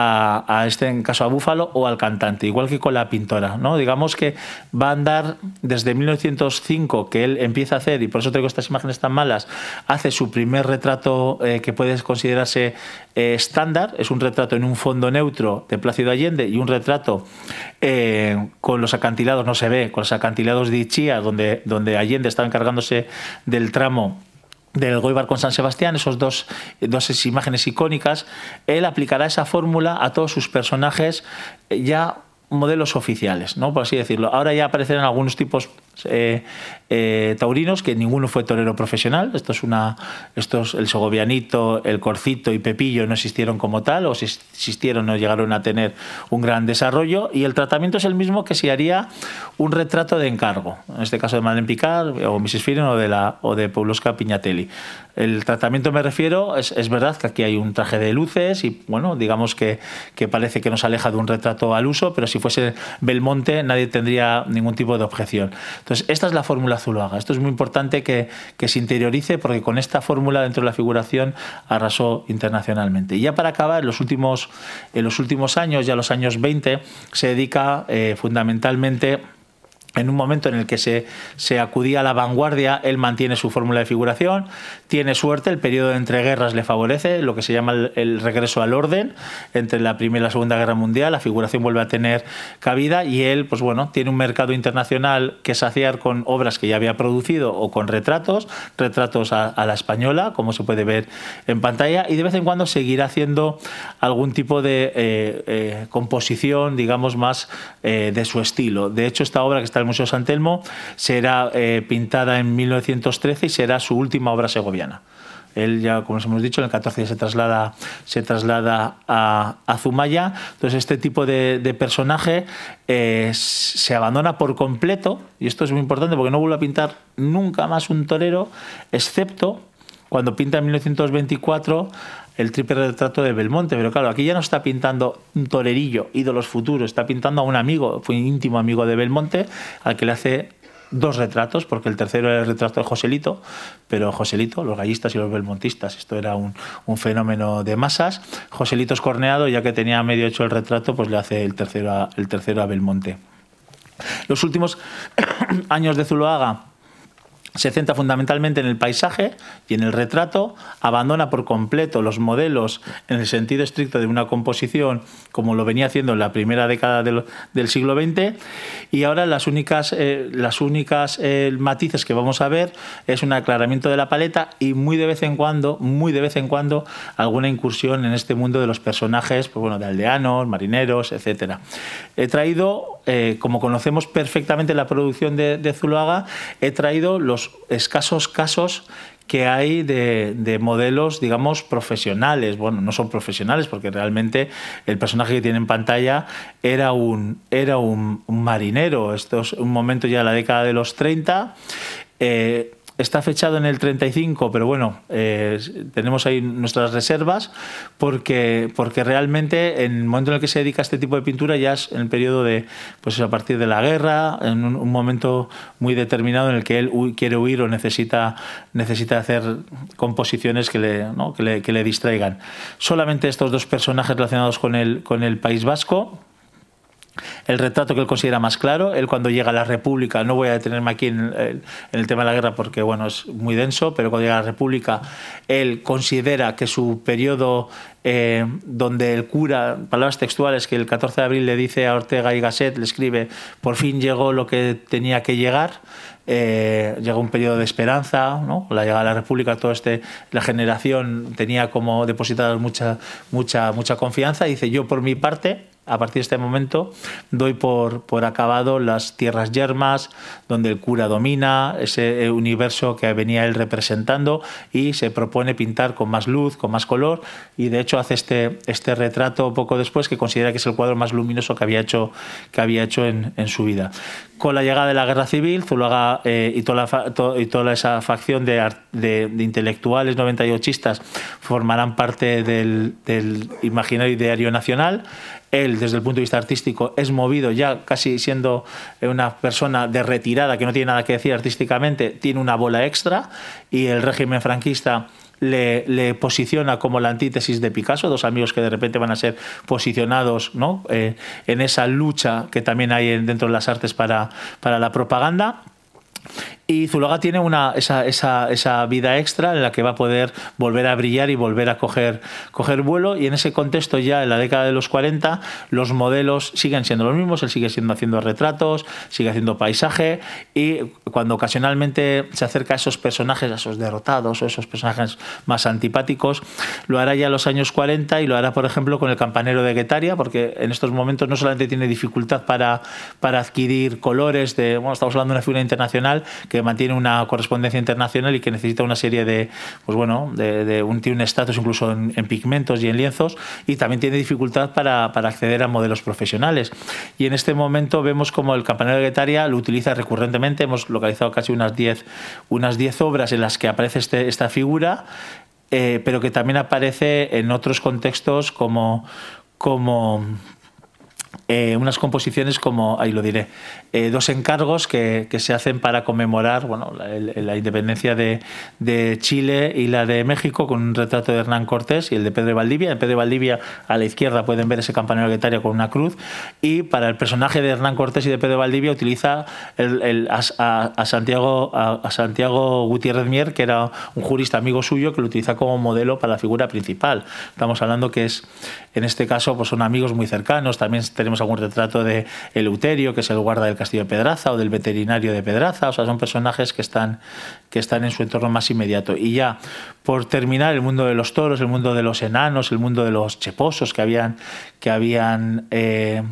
a, este en caso a Búfalo o al cantante, igual que con la pintora. ¿no? Digamos que va a andar desde 1905, que él empieza a hacer, y por eso tengo estas imágenes tan malas, hace su primer retrato eh, que puede considerarse eh, estándar, es un retrato en un fondo neutro de Plácido Allende y un retrato con los acantilados, no se ve, con los acantilados de Ichía, donde, donde Allende estaba encargándose del tramo del Goibar con San Sebastián, esas dos, dos imágenes icónicas, él aplicará esa fórmula a todos sus personajes ya modelos oficiales, ¿no? Por así decirlo. Ahora ya aparecerán algunos tipos eh, eh, taurinos, que ninguno fue torero profesional. Esto es una, estos, el sogovianito el Corcito y Pepillo no existieron como tal, o si existieron no llegaron a tener un gran desarrollo. Y el tratamiento es el mismo que si haría un retrato de encargo, en este caso de Madeleine Picard o Mrs. Firen o de, la, o de Piñatelli. El tratamiento me refiero, es, verdad que aquí hay un traje de luces y bueno, digamos que, que parece que nos aleja de un retrato al uso, pero si fuese Belmonte nadie tendría ningún tipo de objeción. Entonces, esta es la fórmula Zuluaga. Esto es muy importante que, se interiorice porque con esta fórmula dentro de la figuración arrasó internacionalmente. Y ya para acabar, en los últimos, años, ya los años 20, se dedica eh, fundamentalmente en un momento en el que se, acudía a la vanguardia, él mantiene su fórmula de figuración, tiene suerte, el periodo entre guerras le favorece, lo que se llama el, regreso al orden entre la Primera y la Segunda Guerra Mundial, la figuración vuelve a tener cabida y él, pues bueno, tiene un mercado internacional que saciar con obras que ya había producido o con retratos, retratos a, la española, como se puede ver en pantalla, y de vez en cuando seguirá haciendo algún tipo de eh, eh, composición, digamos, más eh, de su estilo. De hecho, esta obra que está en el Museo San Telmo será pintada en 1913 y será su última obra segovia él ya, como os hemos dicho, en el 14 se traslada, se traslada a, Zumaya. Entonces, este tipo de, personaje eh, se abandona por completo, y esto es muy importante porque no vuelve a pintar nunca más un torero, excepto cuando pinta en 1924 el triple retrato de Belmonte, pero claro, aquí ya no está pintando un torerillo, ídolos futuros, está pintando a un amigo, fue un íntimo amigo de Belmonte, al que le hace dos retratos, porque el tercero era el retrato de Joselito, pero Joselito, los gallistas y los belmontistas, esto era un, fenómeno de masas. Joselito es corneado, ya que tenía medio hecho el retrato, pues le hace el tercero el tercero a Belmonte. Los últimos años de Zuloaga se centra fundamentalmente en el paisaje y en el retrato, abandona por completo los modelos en el sentido estricto de una composición como lo venía haciendo en la primera década del, siglo XX y ahora las únicas, eh, las únicas eh, matices que vamos a ver es un aclaramiento de la paleta y muy de vez en cuando, muy de vez en cuando alguna incursión en este mundo de los personajes, pues bueno, de aldeanos, marineros, etc. He traído, eh, como conocemos perfectamente la producción de, de he traído los escasos casos que hay de, modelos, digamos, profesionales. Bueno, no son profesionales porque realmente el personaje que tiene en pantalla era un, era un, marinero. Esto es un momento ya de la década de los 30 está fechado en el 35, pero bueno, eh, tenemos ahí nuestras reservas porque, porque realmente en el momento en el que se dedica a este tipo de pintura ya es en el periodo de, pues a partir de la guerra, en un, momento muy determinado en el que él quiere huir o necesita, necesita hacer composiciones que le, que le distraigan. Solamente estos dos personajes relacionados con el, con el País Vasco, el retrato que él considera más claro. Él cuando llega a la República, no voy a detenerme aquí en, el tema de la guerra porque bueno, es muy denso, pero cuando llega a la República, él considera que su periodo eh, donde el cura, palabras textuales que el 14 de abril le dice a Ortega y Gasset, le escribe, por fin llegó lo que tenía que llegar, eh, llegó un periodo de esperanza, ¿no? la llegada a la República, toda este, la generación tenía como depositada mucha, mucha, mucha confianza, y dice, yo por mi parte, a partir de este momento doy por, por acabado las tierras yermas, donde el cura domina, ese eh, universo que venía él representando y se propone pintar con más luz, con más color y de hecho hace este, este retrato poco después que considera que es el cuadro más luminoso que había hecho, que había hecho en, su vida. Con la llegada de la guerra civil, Zuluaga eh, y, toda y toda esa facción de, de, de intelectuales 98 istas formarán parte del, del imaginario ideario nacional él desde el punto de vista artístico es movido ya casi siendo eh, una persona de retirada que no tiene nada que decir artísticamente, tiene una bola extra y el régimen franquista le, posiciona como la antítesis de Picasso, dos amigos que de repente van a ser posicionados ¿no? Eh, en esa lucha que también hay dentro de las artes para, para la propaganda. Y Zulaga tiene una, esa, vida extra en la que va a poder volver a brillar y volver a coger, vuelo. Y en ese contexto ya en la década de los 40 los modelos siguen siendo los mismos, él sigue siendo haciendo retratos, sigue haciendo paisaje y cuando ocasionalmente se acerca a esos personajes, a esos derrotados o esos personajes más antipáticos, lo hará ya en los años 40 y lo hará por ejemplo con el campanero de Guetaria porque en estos momentos no solamente tiene dificultad para, para adquirir colores, de, bueno, estamos hablando de una figura internacional que mantiene una correspondencia internacional y que necesita una serie de, pues bueno, de, un, tiene un estatus incluso en, pigmentos y en lienzos y también tiene dificultad para, acceder a modelos profesionales. Y en este momento vemos como el campanario de Guetaria lo utiliza recurrentemente, hemos localizado casi unas 10 unas obras en las que aparece este, esta figura, eh, pero que también aparece en otros contextos como, como eh, unas composiciones como, ahí lo diré, eh, dos encargos que, se hacen para conmemorar bueno, la, independencia de, Chile y la de México, con un retrato de Hernán Cortés y el de Pedro Valdivia. En Pedro Valdivia, a la izquierda, pueden ver ese campanario guetario con una cruz. Y para el personaje de Hernán Cortés y de Pedro Valdivia, utiliza a, Santiago, a, Santiago Gutiérrez Mier, que era un jurista amigo suyo, que lo utiliza como modelo para la figura principal. Estamos hablando que es, en este caso, pues son amigos muy cercanos. También tenemos algún retrato de Eleuterio, que es el guarda del Castillo de Pedraza o del veterinario de Pedraza, o sea, son personajes que están, que están en su entorno más inmediato. Y ya, por terminar, el mundo de los toros, el mundo de los enanos, el mundo de los cheposos que habían, que habían eh,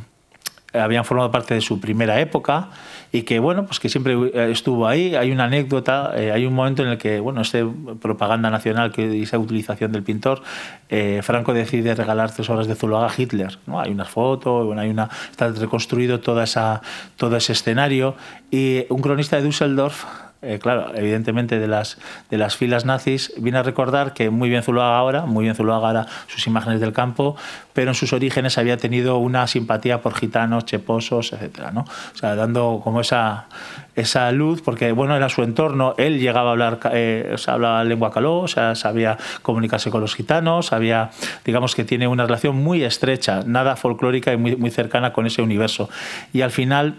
habían formado parte de su primera época y que bueno pues que siempre eh, estuvo ahí hay una anécdota eh, hay un momento en el que bueno este propaganda nacional que esa utilización del pintor eh, Franco decide regalar tres obras de Zuloaga a Hitler no hay unas fotos bueno hay una está reconstruido toda esa todo ese escenario y un cronista de Düsseldorf eh, claro, evidentemente de las, de las filas nazis, viene a recordar que muy bien Zuluaga ahora, muy bien Zuluaga ahora sus imágenes del campo, pero en sus orígenes había tenido una simpatía por gitanos, cheposos, etcétera, ¿no? O sea, dando como esa, esa luz, porque bueno, era su entorno, él llegaba a hablar, eh, hablaba lengua caló, o sea, sabía comunicarse con los gitanos, sabía, digamos que tiene una relación muy estrecha, nada folclórica y muy, muy cercana con ese universo. Y al final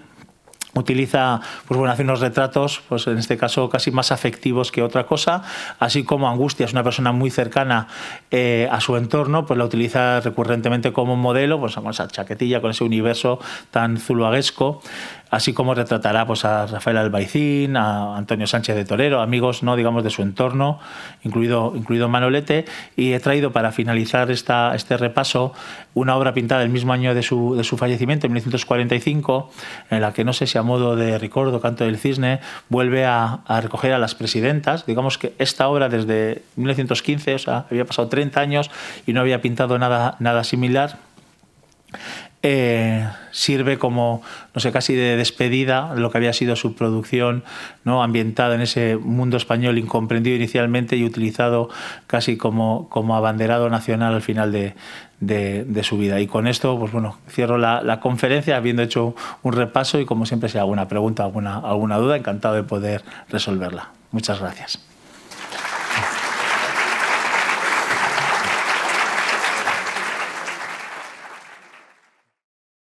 utiliza pues bueno hace unos retratos pues en este caso casi más afectivos que otra cosa así como angustia es una persona muy cercana eh, a su entorno pues la utiliza recurrentemente como modelo pues con esa chaquetilla con ese universo tan zuluaguesco así como retratará pues, a Rafael Albaicín, a Antonio Sánchez de Torero, amigos no digamos de su entorno, incluido, incluido Manolete, y he traído para finalizar esta, este repaso una obra pintada el mismo año de su, de su fallecimiento, en 1945, en la que no sé si a modo de recuerdo, canto del cisne, vuelve a, recoger a las presidentas. Digamos que esta obra desde 1915, o sea, había pasado 30 años y no había pintado nada, nada similar. Eh, sirve como, no sé, casi de despedida lo que había sido su producción, ¿no? ambientada en ese mundo español incomprendido inicialmente y utilizado casi como, abanderado nacional al final de, su vida. Y con esto, pues bueno, cierro la, conferencia habiendo hecho un repaso y como siempre, si hay alguna pregunta, alguna, alguna duda, encantado de poder resolverla. Muchas gracias.